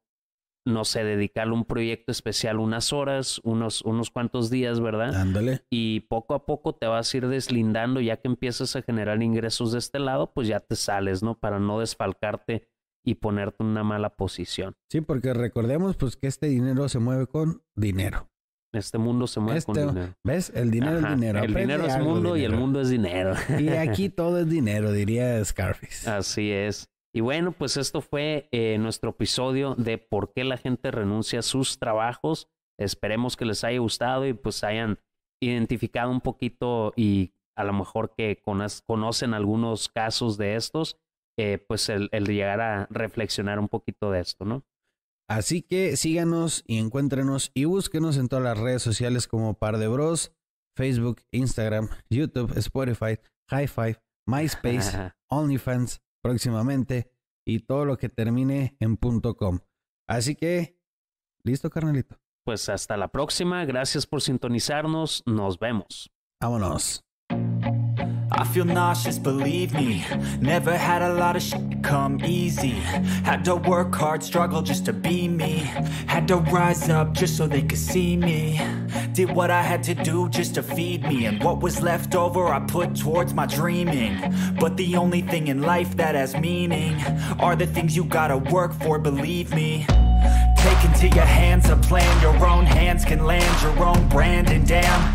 no sé, dedicarle un proyecto especial unas horas, unos, unos cuantos días, ¿verdad? Ándale. Y poco a poco te vas a ir deslindando, ya que empiezas a generar ingresos de este lado, pues ya te sales, ¿no? Para no desfalcarte y ponerte en una mala posición. Sí, porque recordemos pues que este dinero se mueve con dinero. Este mundo se mueve con este, dinero. ¿Ves? El dinero es dinero. El dinero es mundo y el mundo es dinero. Y aquí todo es dinero, diría Scarface. Así es. Y bueno, pues esto fue eh, nuestro episodio de por qué la gente renuncia a sus trabajos. Esperemos que les haya gustado y pues hayan identificado un poquito y a lo mejor que conocen algunos casos de estos, eh, pues el llegar a reflexionar un poquito de esto, ¿no? Así que síganos y encuéntrenos y búsquenos en todas las redes sociales como Par de Bros, Facebook, Instagram, YouTube, Spotify, High Five, MySpace, OnlyFans próximamente y todo lo que termine en .com. Así que, listo, carnalito. Pues hasta la próxima. Gracias por sintonizarnos. Nos vemos. Vámonos. I feel nauseous, believe me Never had a lot of shit come easy Had to work hard, struggle just to be me Had to rise up just so they could see me Did what I had to do just to feed me And what was left over I put towards my dreaming But the only thing in life that has meaning Are the things you gotta work for, believe me Take into your hands a plan Your own hands can land your own brand and damn